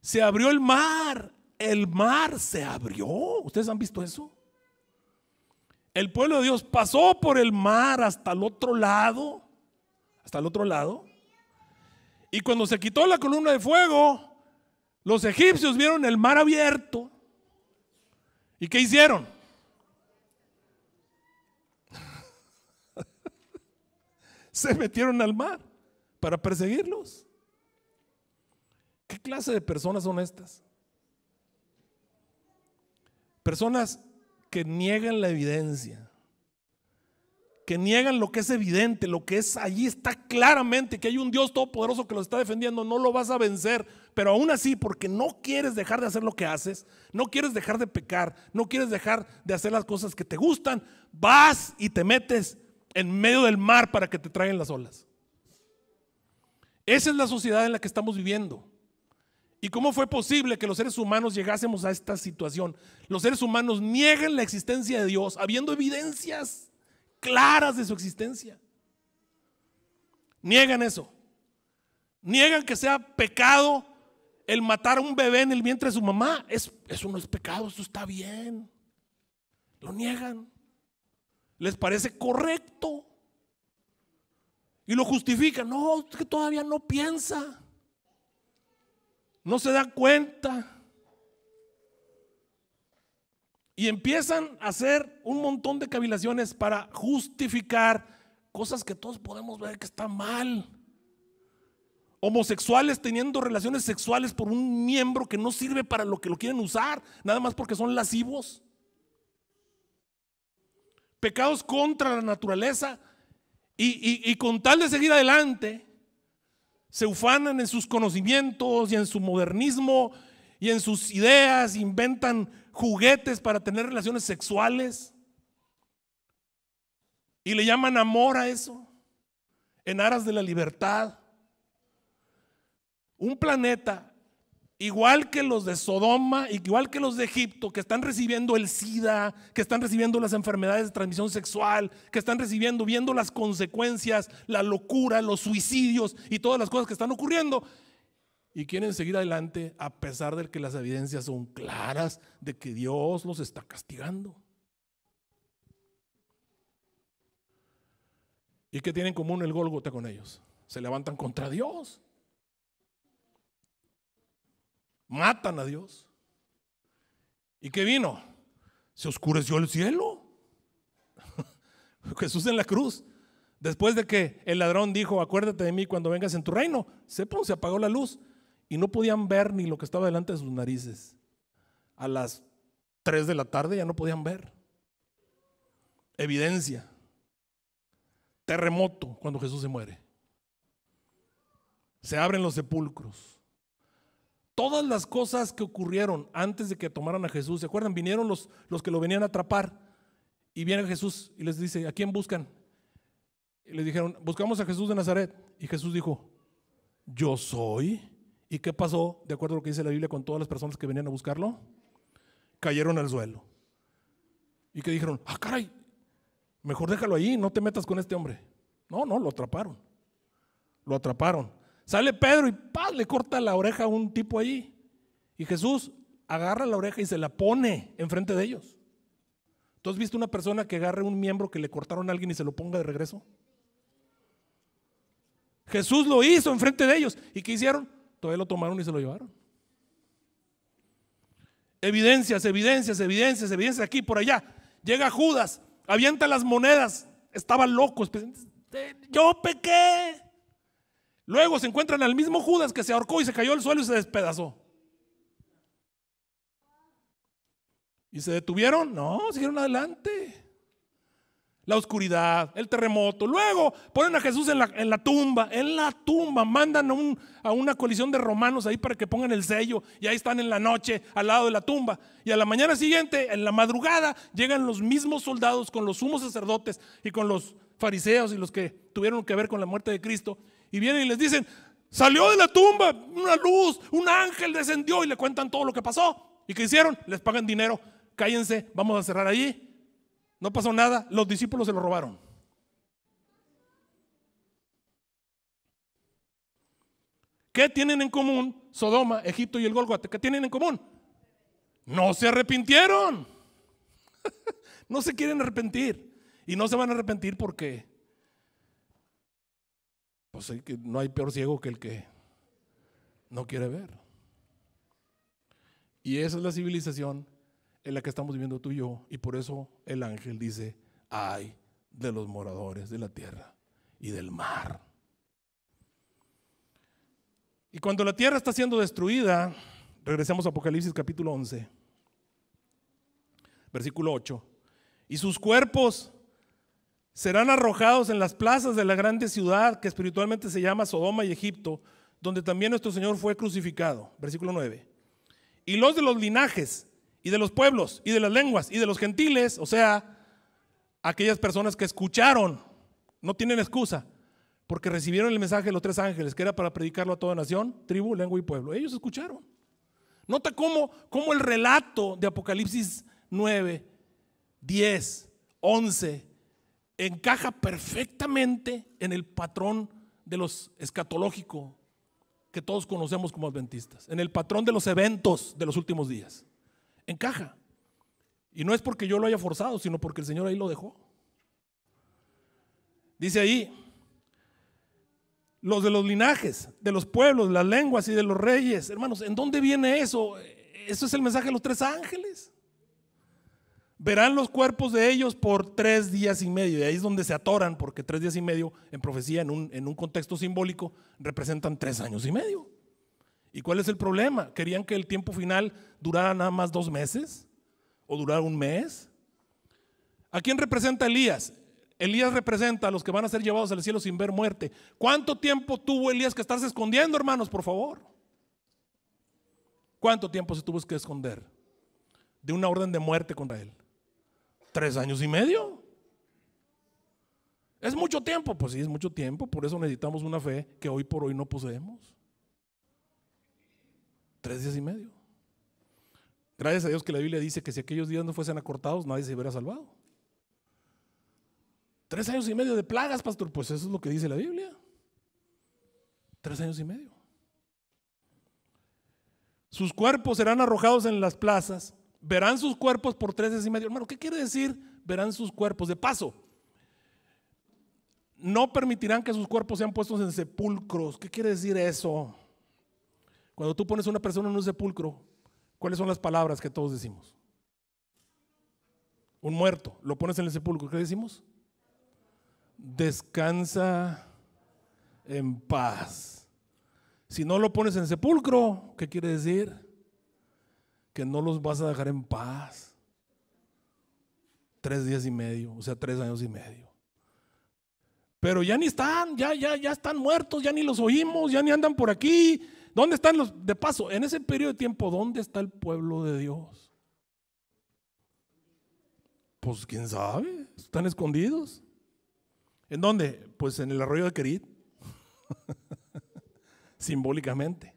[SPEAKER 1] Se abrió el mar el mar se abrió. ¿Ustedes han visto eso? El pueblo de Dios pasó por el mar hasta el otro lado, hasta el otro lado. Y cuando se quitó la columna de fuego, los egipcios vieron el mar abierto. ¿Y qué hicieron? se metieron al mar para perseguirlos. ¿Qué clase de personas son estas? Personas que niegan la evidencia, que niegan lo que es evidente, lo que es allí está claramente, que hay un Dios todopoderoso que lo está defendiendo, no lo vas a vencer, pero aún así, porque no quieres dejar de hacer lo que haces, no quieres dejar de pecar, no quieres dejar de hacer las cosas que te gustan, vas y te metes en medio del mar para que te traigan las olas. Esa es la sociedad en la que estamos viviendo. ¿Y cómo fue posible que los seres humanos llegásemos a esta situación? Los seres humanos niegan la existencia de Dios, habiendo evidencias claras de su existencia. Niegan eso. Niegan que sea pecado el matar a un bebé en el vientre de su mamá. Es, eso no es pecado, eso está bien. Lo niegan. Les parece correcto. Y lo justifican. No, que todavía no piensa no se da cuenta. Y empiezan a hacer un montón de cavilaciones para justificar cosas que todos podemos ver que están mal. Homosexuales teniendo relaciones sexuales por un miembro que no sirve para lo que lo quieren usar, nada más porque son lascivos. Pecados contra la naturaleza. y con tal de seguir adelante, se ufanan en sus conocimientos y en su modernismo y en sus ideas, inventan juguetes para tener relaciones sexuales y le llaman amor a eso, en aras de la libertad. Un planeta igual que los de Sodoma, igual que los de Egipto, que están recibiendo el SIDA, que están recibiendo las enfermedades de transmisión sexual, que están recibiendo, viendo las consecuencias, la locura, los suicidios y todas las cosas que están ocurriendo. Y quieren seguir adelante a pesar de que las evidencias son claras de que Dios los está castigando. ¿Y qué tienen en común el Golgota con ellos? Se levantan contra Dios matan a Dios. ¿Y qué vino? Se oscureció el cielo. Jesús en la cruz. Después de que el ladrón dijo, acuérdate de mí cuando vengas en tu reino, puso, se apagó la luz y no podían ver ni lo que estaba delante de sus narices. A las 3 de la tarde ya no podían ver. Evidencia. Terremoto cuando Jesús se muere. Se abren los sepulcros todas las cosas que ocurrieron antes de que tomaran a Jesús. ¿Se acuerdan? Vinieron los, los que lo venían a atrapar y viene Jesús y les dice, ¿a quién buscan? Y les dijeron, buscamos a Jesús de Nazaret. Y Jesús dijo, yo soy. ¿Y qué pasó? De acuerdo a lo que dice la Biblia con todas las personas que venían a buscarlo, cayeron al suelo. Y que dijeron, ah, caray, mejor déjalo ahí, no te metas con este hombre. No, no, lo atraparon. Lo atraparon. Sale Pedro y le corta la oreja a un tipo allí. Y Jesús agarra la oreja y se la pone enfrente de ellos. ¿Tú has visto una persona que agarre un miembro que le cortaron a alguien y se lo ponga de regreso? Jesús lo hizo enfrente de ellos. ¿Y qué hicieron? Todavía lo tomaron y se lo llevaron. Evidencias, evidencias, evidencias, evidencias aquí, por allá. Llega Judas, avienta las monedas. Estaba loco. Yo pequé. Luego se encuentran al mismo Judas que se ahorcó y se cayó al suelo y se despedazó. ¿Y se detuvieron? No, siguieron adelante. La oscuridad, el terremoto. Luego ponen a Jesús en la, tumba, en la tumba. Mandan a, a una colisión de romanos ahí para que pongan el sello. Y ahí están en la noche, al lado de la tumba. Y a la mañana siguiente, en la madrugada, llegan los mismos soldados con los sumos sacerdotes y con los fariseos y los que tuvieron que ver con la muerte de Cristo y vienen y les dicen, salió de la tumba una luz, un ángel descendió y le cuentan todo lo que pasó. ¿Y qué hicieron? Les pagan dinero, cállense, vamos a cerrar allí. No pasó nada, los discípulos se lo robaron. ¿Qué tienen en común Sodoma, Egipto y el Golgota? ¿Qué tienen en común? No se arrepintieron. no se quieren arrepentir. Y no se van a arrepentir porque pues, no hay peor ciego que el que no quiere ver. Y esa es la civilización en la que estamos viviendo tú y yo. Y por eso el ángel dice, ay de los moradores de la tierra y del mar. Y cuando la tierra está siendo destruida, regresemos a Apocalipsis capítulo 11, versículo 8, y sus cuerpos Serán arrojados en las plazas de la grande ciudad que espiritualmente se llama Sodoma y Egipto, donde también nuestro Señor fue crucificado. Versículo 9. Y los de los linajes, y de los pueblos, y de las lenguas, y de los gentiles, o sea, aquellas personas que escucharon, no tienen excusa, porque recibieron el mensaje de los tres ángeles, que era para predicarlo a toda nación, tribu, lengua y pueblo. Ellos escucharon. Nota cómo, cómo el relato de Apocalipsis 9, 10, 11 encaja perfectamente en el patrón de los escatológicos que todos conocemos como adventistas, en el patrón de los eventos de los últimos días. Encaja. Y no es porque yo lo haya forzado, sino porque el Señor ahí lo dejó. Dice ahí, los de los linajes, de los pueblos, las lenguas y de los reyes. Hermanos, ¿en dónde viene eso? Eso es el mensaje de los tres ángeles verán los cuerpos de ellos por tres días y medio. Y ahí es donde se atoran, porque tres días y medio en profecía, en un, en un contexto simbólico, representan tres años y medio. ¿Y cuál es el problema? ¿Querían que el tiempo final durara nada más dos meses? ¿O durara un mes? ¿A quién representa Elías? Elías representa a los que van a ser llevados al cielo sin ver muerte. ¿Cuánto tiempo tuvo Elías que estarse escondiendo, hermanos, por favor? ¿Cuánto tiempo se tuvo que esconder de una orden de muerte contra él? Tres años y medio. ¿Es mucho tiempo? Pues sí, es mucho tiempo. Por eso necesitamos una fe que hoy por hoy no poseemos. Tres días y medio. Gracias a Dios que la Biblia dice que si aquellos días no fuesen acortados, nadie se hubiera salvado. Tres años y medio de plagas, pastor. Pues eso es lo que dice la Biblia. Tres años y medio. Sus cuerpos serán arrojados en las plazas verán sus cuerpos por tres días y medio. Hermano, ¿qué quiere decir verán sus cuerpos? De paso, no permitirán que sus cuerpos sean puestos en sepulcros. ¿Qué quiere decir eso? Cuando tú pones a una persona en un sepulcro, ¿cuáles son las palabras que todos decimos? Un muerto, lo pones en el sepulcro, ¿qué decimos? Descansa en paz. Si no lo pones en sepulcro, ¿qué quiere decir? que no los vas a dejar en paz. Tres días y medio, o sea, tres años y medio. Pero ya ni están, ya, ya, ya están muertos, ya ni los oímos, ya ni andan por aquí. ¿Dónde están los, de paso, en ese periodo de tiempo, ¿dónde está el pueblo de Dios? Pues quién sabe, están escondidos. ¿En dónde? Pues en el arroyo de Querit. Simbólicamente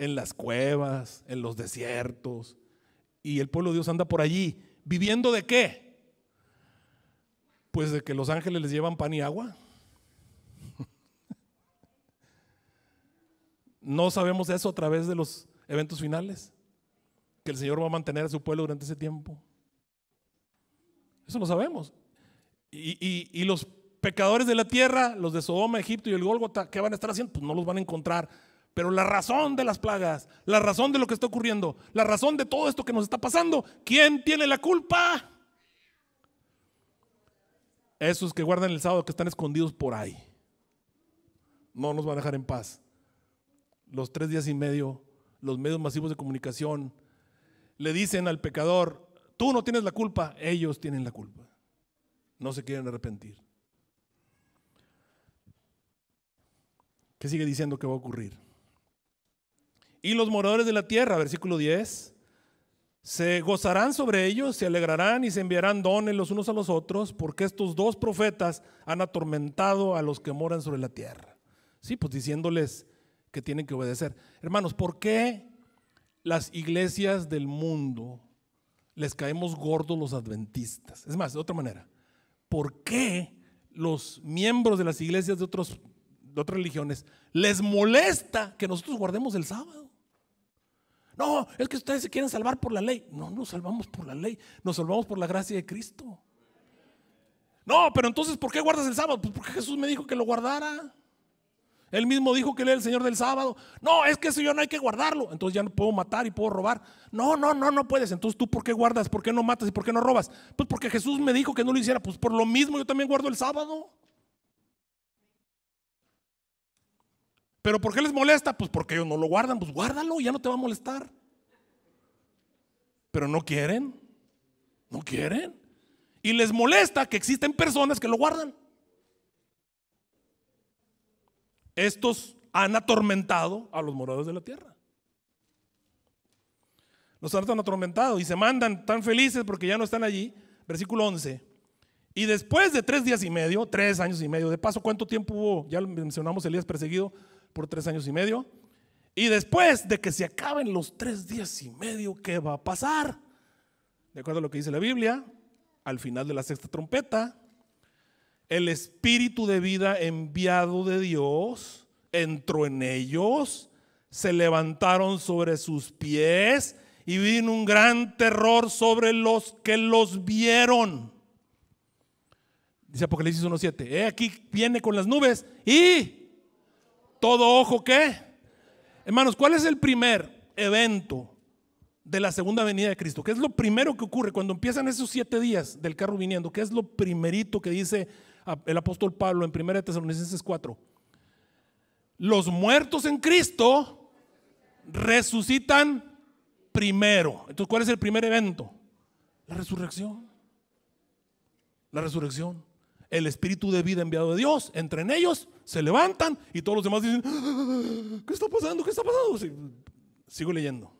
[SPEAKER 1] en las cuevas, en los desiertos. Y el pueblo de Dios anda por allí. ¿Viviendo de qué? Pues de que los ángeles les llevan pan y agua. No sabemos eso a través de los eventos finales, que el Señor va a mantener a su pueblo durante ese tiempo. Eso lo sabemos. Y, los pecadores de la tierra, los de Sodoma, Egipto y el Gólgota, ¿qué van a estar haciendo? Pues no los van a encontrar pero la razón de las plagas, la razón de lo que está ocurriendo, la razón de todo esto que nos está pasando, ¿quién tiene la culpa? Esos que guardan el sábado, que están escondidos por ahí. No nos van a dejar en paz. Los tres días y medio, los medios masivos de comunicación, le dicen al pecador, tú no tienes la culpa, ellos tienen la culpa. No se quieren arrepentir. ¿Qué sigue diciendo que va a ocurrir? Y los moradores de la tierra, versículo 10, se gozarán sobre ellos, se alegrarán y se enviarán dones los unos a los otros, porque estos dos profetas han atormentado a los que moran sobre la tierra. Sí, pues diciéndoles que tienen que obedecer. Hermanos, ¿por qué las iglesias del mundo les caemos gordos los adventistas? Es más, de otra manera, ¿por qué los miembros de las iglesias de, otros, de otras religiones les molesta que nosotros guardemos el sábado? No, es que ustedes se quieren salvar por la ley. No nos salvamos por la ley, nos salvamos por la gracia de Cristo. No, pero entonces, ¿por qué guardas el sábado? Pues porque Jesús me dijo que lo guardara. Él mismo dijo que él era el Señor del sábado. No, es que eso yo no hay que guardarlo. Entonces ya no puedo matar y puedo robar. No, no, no, no puedes. Entonces tú, ¿por qué guardas? ¿Por qué no matas y por qué no robas? Pues porque Jesús me dijo que no lo hiciera. Pues por lo mismo yo también guardo el sábado. ¿Pero por qué les molesta? Pues porque ellos no lo guardan. Pues guárdalo, ya no te va a molestar. Pero no quieren. No quieren. Y les molesta que existen personas que lo guardan. Estos han atormentado a los moradores de la tierra. Los han atormentado y se mandan tan felices porque ya no están allí. Versículo 11. Y después de tres días y medio, tres años y medio, de paso, ¿cuánto tiempo hubo? Ya mencionamos Elías perseguido, por tres años y medio. Y después de que se acaben los tres días y medio, ¿qué va a pasar? De acuerdo a lo que dice la Biblia, al final de la sexta trompeta, el espíritu de vida enviado de Dios entró en ellos, se levantaron sobre sus pies y vino un gran terror sobre los que los vieron. Dice Apocalipsis 1.7, aquí viene con las nubes y todo ojo qué? Hermanos, ¿cuál es el primer evento de la segunda venida de Cristo? ¿Qué es lo primero que ocurre cuando empiezan esos siete días del carro viniendo? ¿Qué es lo primerito que dice el apóstol Pablo en 1 Tesalonicenses 4? Los muertos en Cristo resucitan primero. Entonces, ¿cuál es el primer evento? La resurrección. La resurrección. El espíritu de vida enviado de Dios entre en ellos se levantan y todos los demás dicen, ah, ¿qué está pasando? ¿Qué está pasando? Sigo leyendo.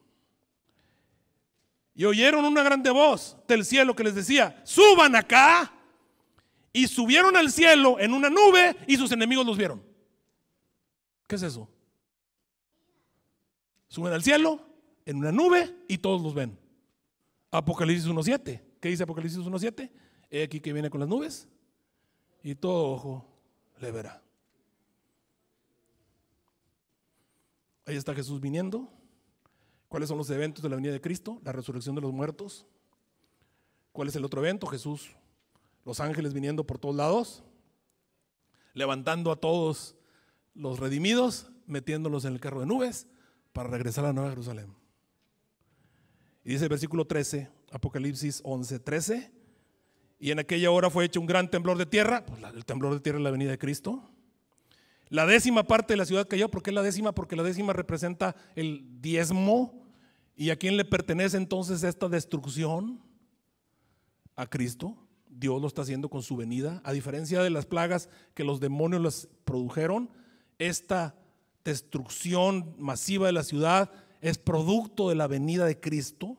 [SPEAKER 1] Y oyeron una grande voz del cielo que les decía, suban acá. Y subieron al cielo en una nube y sus enemigos los vieron. ¿Qué es eso? Suben al cielo en una nube y todos los ven. Apocalipsis 1.7. ¿Qué dice Apocalipsis 1.7? He aquí que viene con las nubes y todo ojo le verá. Ahí está Jesús viniendo. ¿Cuáles son los eventos de la venida de Cristo? La resurrección de los muertos. ¿Cuál es el otro evento? Jesús, los ángeles viniendo por todos lados, levantando a todos los redimidos, metiéndolos en el carro de nubes para regresar a la Nueva Jerusalén. Y dice el versículo 13, Apocalipsis 11, 13. Y en aquella hora fue hecho un gran temblor de tierra, pues, el temblor de tierra es la venida de Cristo. La décima parte de la ciudad cayó. ¿Por qué la décima? Porque la décima representa el diezmo. ¿Y a quién le pertenece entonces esta destrucción? A Cristo. Dios lo está haciendo con su venida. A diferencia de las plagas que los demonios las produjeron, esta destrucción masiva de la ciudad es producto de la venida de Cristo.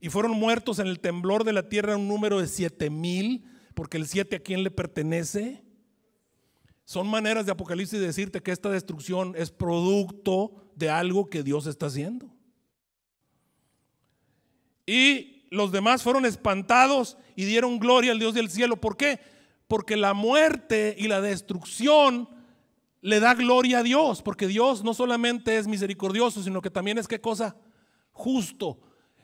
[SPEAKER 1] Y fueron muertos en el temblor de la tierra un número de siete mil, porque el siete a quién le pertenece son maneras de Apocalipsis decirte que esta destrucción es producto de algo que Dios está haciendo. Y los demás fueron espantados y dieron gloria al Dios del cielo. ¿Por qué? Porque la muerte y la destrucción le da gloria a Dios, porque Dios no solamente es misericordioso, sino que también es qué cosa? Justo.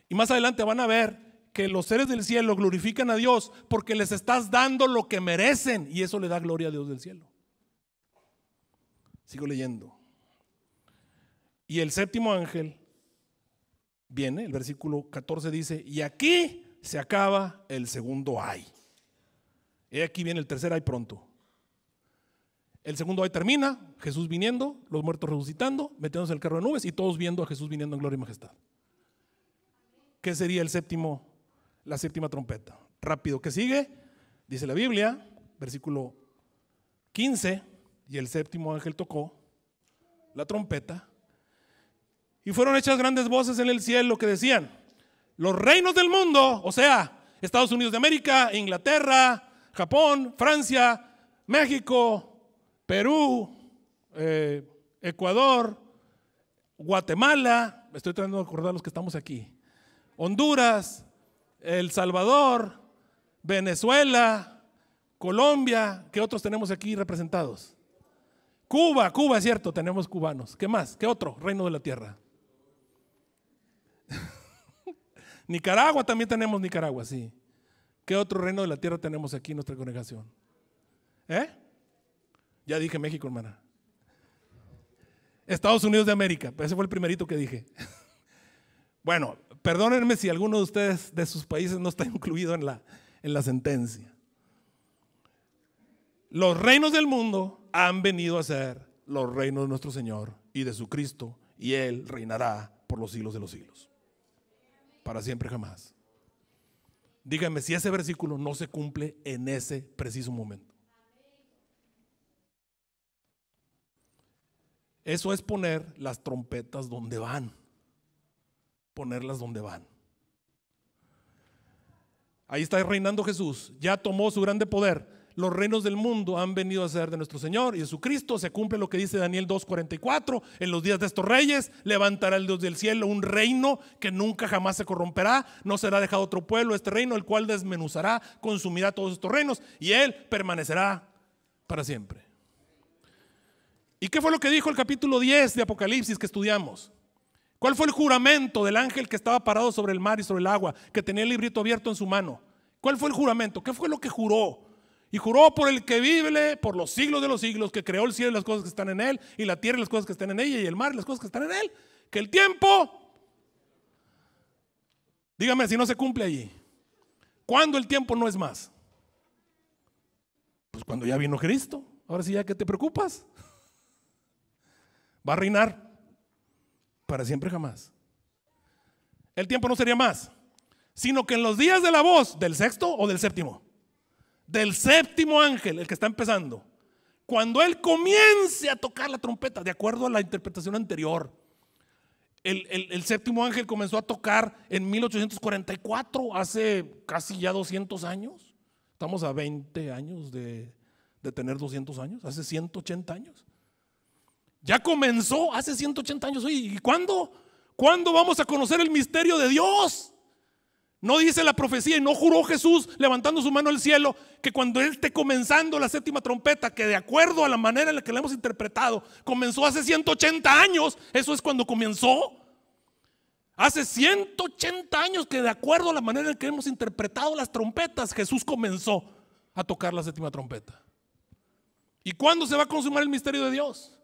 [SPEAKER 1] Y más adelante van a ver que los seres del cielo glorifican a Dios porque les estás dando lo que merecen y eso le da gloria a Dios del cielo. Sigo leyendo. Y el séptimo ángel viene, el versículo 14 dice, y aquí se acaba el segundo ay. Y aquí viene el tercer ay pronto. El segundo ay termina, Jesús viniendo, los muertos resucitando, metiéndose en el carro de nubes y todos viendo a Jesús viniendo en gloria y majestad. ¿Qué sería el séptimo, la séptima trompeta? Rápido, que sigue? Dice la Biblia, versículo 15 y el séptimo ángel tocó la trompeta. Y fueron hechas grandes voces en el cielo que decían, los reinos del mundo, o sea, Estados Unidos de América, Inglaterra, Japón, Francia, México, Perú, eh, Ecuador, Guatemala, estoy tratando de acordar los que estamos aquí, Honduras, El Salvador, Venezuela, Colombia, que otros tenemos aquí representados. Cuba, Cuba, es cierto, tenemos cubanos. ¿Qué más? ¿Qué otro? Reino de la Tierra. Nicaragua, también tenemos Nicaragua, sí. ¿Qué otro reino de la Tierra tenemos aquí en nuestra congregación? ¿Eh? Ya dije México, hermana. Estados Unidos de América, ese fue el primerito que dije. bueno, perdónenme si alguno de ustedes de sus países no está incluido en la, en la sentencia los reinos del mundo han venido a ser los reinos de nuestro Señor y de su Cristo, y Él reinará por los siglos de los siglos. Para siempre jamás. Díganme si ese versículo no se cumple en ese preciso momento. Eso es poner las trompetas donde van. Ponerlas donde van. Ahí está reinando Jesús. Ya tomó su grande poder los reinos del mundo han venido a ser de nuestro Señor y Jesucristo. Se cumple lo que dice Daniel 2.44, en los días de estos reyes levantará el Dios del cielo un reino que nunca jamás se corromperá, no será dejado otro pueblo este reino, el cual desmenuzará, consumirá todos estos reinos y él permanecerá para siempre. ¿Y qué fue lo que dijo el capítulo 10 de Apocalipsis que estudiamos? ¿Cuál fue el juramento del ángel que estaba parado sobre el mar y sobre el agua, que tenía el librito abierto en su mano? ¿Cuál fue el juramento? ¿Qué fue lo que juró? Y juró por el que vive, por los siglos de los siglos, que creó el cielo y las cosas que están en él, y la tierra y las cosas que están en ella, y el mar y las cosas que están en él, que el tiempo, dígame si no se cumple allí, ¿cuándo el tiempo no es más? Pues cuando ya vino Cristo, ahora sí ya que te preocupas, va a reinar para siempre jamás. El tiempo no sería más, sino que en los días de la voz, del sexto o del séptimo, del séptimo ángel, el que está empezando, cuando él comience a tocar la trompeta, de acuerdo a la interpretación anterior, el, séptimo ángel comenzó a tocar en 1844, hace casi ya 200 años. Estamos a 20 años de, tener 200 años, hace 180 años. Ya comenzó hace 180 años. ¿Y cuándo? ¿Cuándo vamos a conocer el misterio de Dios? No dice la profecía y no juró Jesús levantando su mano al cielo que cuando él esté comenzando la séptima trompeta, que de acuerdo a la manera en la que la hemos interpretado, comenzó hace 180 años, eso es cuando comenzó. Hace 180 años que de acuerdo a la manera en la que hemos interpretado las trompetas, Jesús comenzó a tocar la séptima trompeta. ¿Y cuándo se va a consumar el misterio de Dios?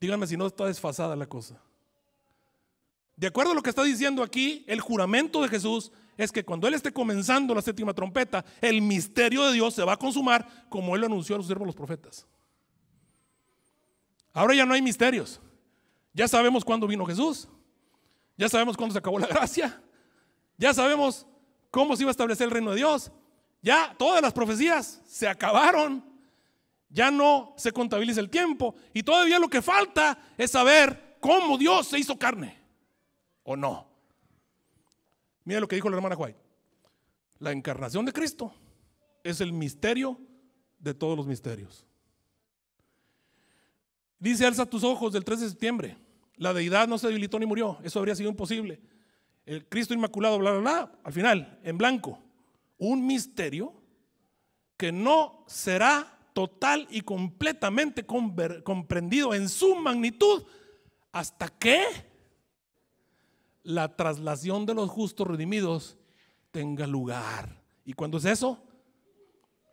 [SPEAKER 1] Díganme si no está desfasada la cosa. De acuerdo a lo que está diciendo aquí, el juramento de Jesús es que cuando Él esté comenzando la séptima trompeta, el misterio de Dios se va a consumar como Él lo anunció a los siervos los profetas. Ahora ya no hay misterios. Ya sabemos cuándo vino Jesús. Ya sabemos cuándo se acabó la gracia. Ya sabemos cómo se iba a establecer el reino de Dios. Ya todas las profecías se acabaron. Ya no se contabiliza el tiempo. Y todavía lo que falta es saber cómo Dios se hizo carne o no. Mira lo que dijo la hermana White. La encarnación de Cristo es el misterio de todos los misterios. Dice, alza tus ojos del 3 de septiembre. La deidad no se debilitó ni murió. Eso habría sido imposible. El Cristo inmaculado, bla, bla, bla. Al final, en blanco. Un misterio que no será total y completamente comprendido en su magnitud hasta que la traslación de los justos redimidos tenga lugar. ¿Y cuando es eso?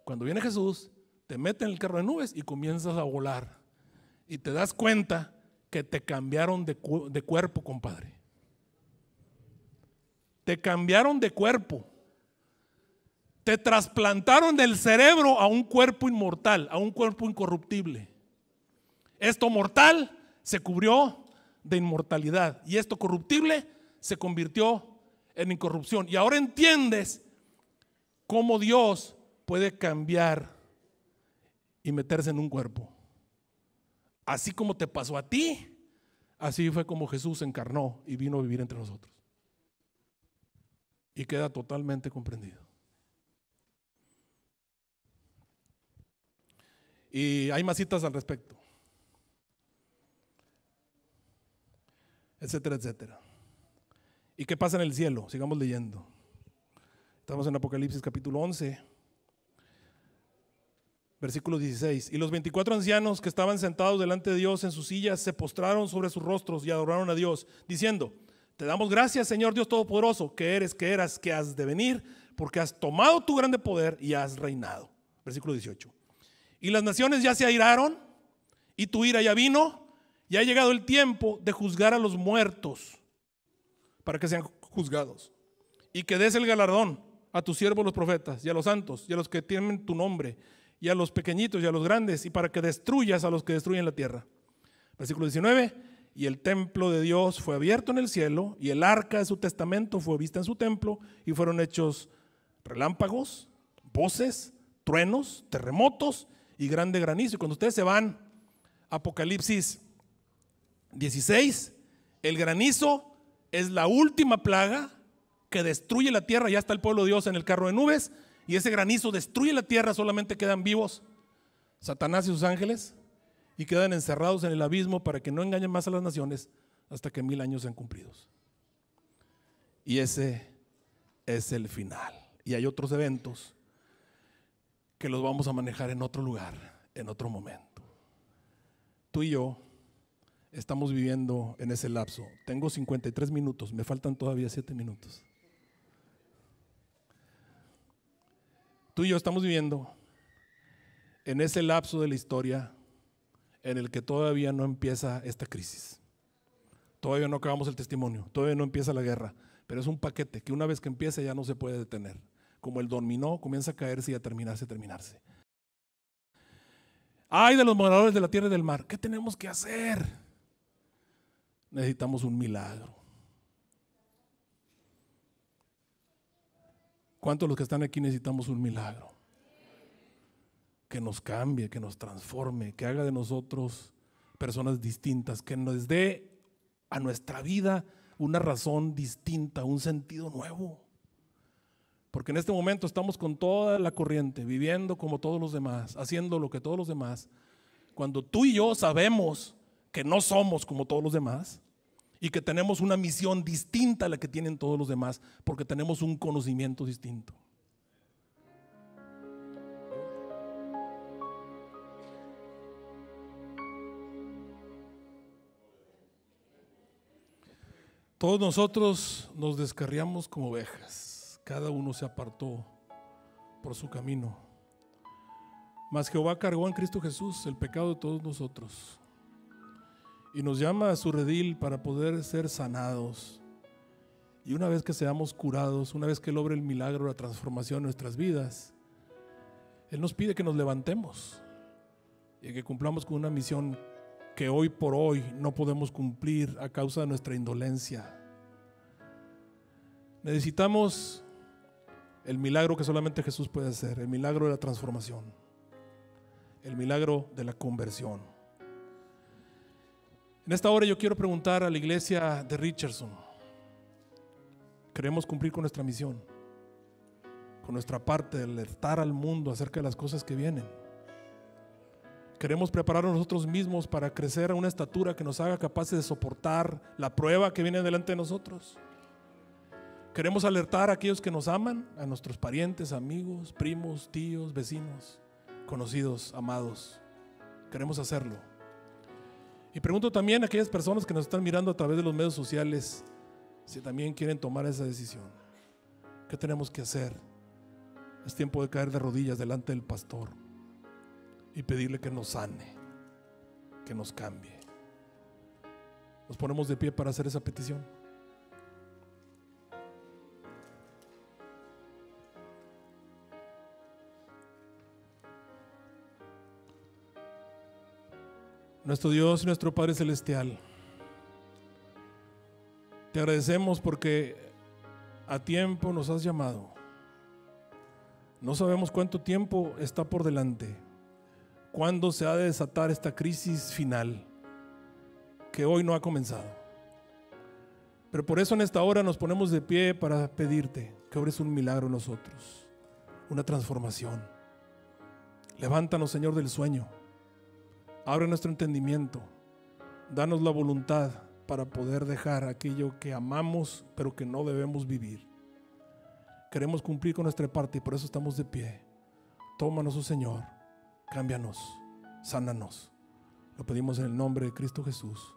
[SPEAKER 1] Cuando viene Jesús, te mete en el carro de nubes y comienzas a volar. Y te das cuenta que te cambiaron de, de cuerpo, compadre. Te cambiaron de cuerpo. Te trasplantaron del cerebro a un cuerpo inmortal, a un cuerpo incorruptible. Esto mortal se cubrió de inmortalidad y esto corruptible se convirtió en incorrupción. Y ahora entiendes cómo Dios puede cambiar y meterse en un cuerpo. Así como te pasó a ti, así fue como Jesús encarnó y vino a vivir entre nosotros. Y queda totalmente comprendido. Y hay más citas al respecto. Etcétera, etcétera. ¿Y qué pasa en el cielo? Sigamos leyendo. Estamos en Apocalipsis capítulo 11, versículo 16. Y los 24 ancianos que estaban sentados delante de Dios en sus sillas se postraron sobre sus rostros y adoraron a Dios, diciendo, te damos gracias, Señor Dios Todopoderoso, que eres, que eras, que has de venir, porque has tomado tu grande poder y has reinado. Versículo 18. Y las naciones ya se airaron, y tu ira ya vino, y ha llegado el tiempo de juzgar a los muertos para que sean juzgados. Y que des el galardón a tus siervos los profetas y a los santos y a los que tienen tu nombre y a los pequeñitos y a los grandes y para que destruyas a los que destruyen la tierra. Versículo 19, y el templo de Dios fue abierto en el cielo y el arca de su testamento fue vista en su templo y fueron hechos relámpagos, voces, truenos, terremotos y grande granizo. Y cuando ustedes se van, Apocalipsis 16, el granizo es la última plaga que destruye la tierra. Ya está el pueblo de Dios en el carro de nubes y ese granizo destruye la tierra, solamente quedan vivos Satanás y sus ángeles y quedan encerrados en el abismo para que no engañen más a las naciones hasta que mil años sean cumplidos. Y ese es el final. Y hay otros eventos que los vamos a manejar en otro lugar, en otro momento. Tú y yo estamos viviendo en ese lapso. Tengo 53 minutos, me faltan todavía 7 minutos. Tú y yo estamos viviendo en ese lapso de la historia en el que todavía no empieza esta crisis. Todavía no acabamos el testimonio, todavía no empieza la guerra, pero es un paquete que una vez que empiece ya no se puede detener. Como el dominó comienza a caerse y a terminarse, a terminarse. Ay de los moradores de la tierra y del mar, ¿qué tenemos que hacer? necesitamos un milagro. ¿Cuántos de los que están aquí necesitamos un milagro? Que nos cambie, que nos transforme, que haga de nosotros personas distintas, que nos dé a nuestra vida una razón distinta, un sentido nuevo. Porque en este momento estamos con toda la corriente, viviendo como todos los demás, haciendo lo que todos los demás. Cuando tú y yo sabemos que no somos como todos los demás, y que tenemos una misión distinta a la que tienen todos los demás, porque tenemos un conocimiento distinto. Todos nosotros nos descarriamos como ovejas, cada uno se apartó por su camino. Mas Jehová cargó en Cristo Jesús el pecado de todos nosotros y nos llama a su redil para poder ser sanados. Y una vez que seamos curados, una vez que obre el milagro, la transformación en nuestras vidas, Él nos pide que nos levantemos y que cumplamos con una misión que hoy por hoy no podemos cumplir a causa de nuestra indolencia. Necesitamos el milagro que solamente Jesús puede hacer, el milagro de la transformación, el milagro de la conversión. En esta hora yo quiero preguntar a la iglesia de Richardson. Queremos cumplir con nuestra misión, con nuestra parte de alertar al mundo acerca de las cosas que vienen. Queremos prepararnos nosotros mismos para crecer a una estatura que nos haga capaces de soportar la prueba que viene delante de nosotros. Queremos alertar a aquellos que nos aman, a nuestros parientes, amigos, primos, tíos, vecinos, conocidos, amados. Queremos hacerlo y pregunto también a aquellas personas que nos están mirando a través de los medios sociales si también quieren tomar esa decisión. ¿Qué tenemos que hacer? Es tiempo de caer de rodillas delante del pastor y pedirle que nos sane, que nos cambie. Nos ponemos de pie para hacer esa petición. Nuestro Dios y nuestro Padre Celestial, te agradecemos porque a tiempo nos has llamado. No sabemos cuánto tiempo está por delante, cuándo se ha de desatar esta crisis final que hoy no ha comenzado. Pero por eso en esta hora nos ponemos de pie para pedirte que obres un milagro en nosotros, una transformación. Levántanos, Señor, del sueño. Abre nuestro entendimiento. Danos la voluntad para poder dejar aquello que amamos pero que no debemos vivir. Queremos cumplir con nuestra parte y por eso estamos de pie. Tómanos, oh Señor. Cámbianos. Sánanos. Lo pedimos en el nombre de Cristo Jesús,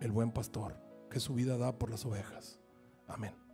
[SPEAKER 1] el buen pastor, que su vida da por las ovejas. Amén.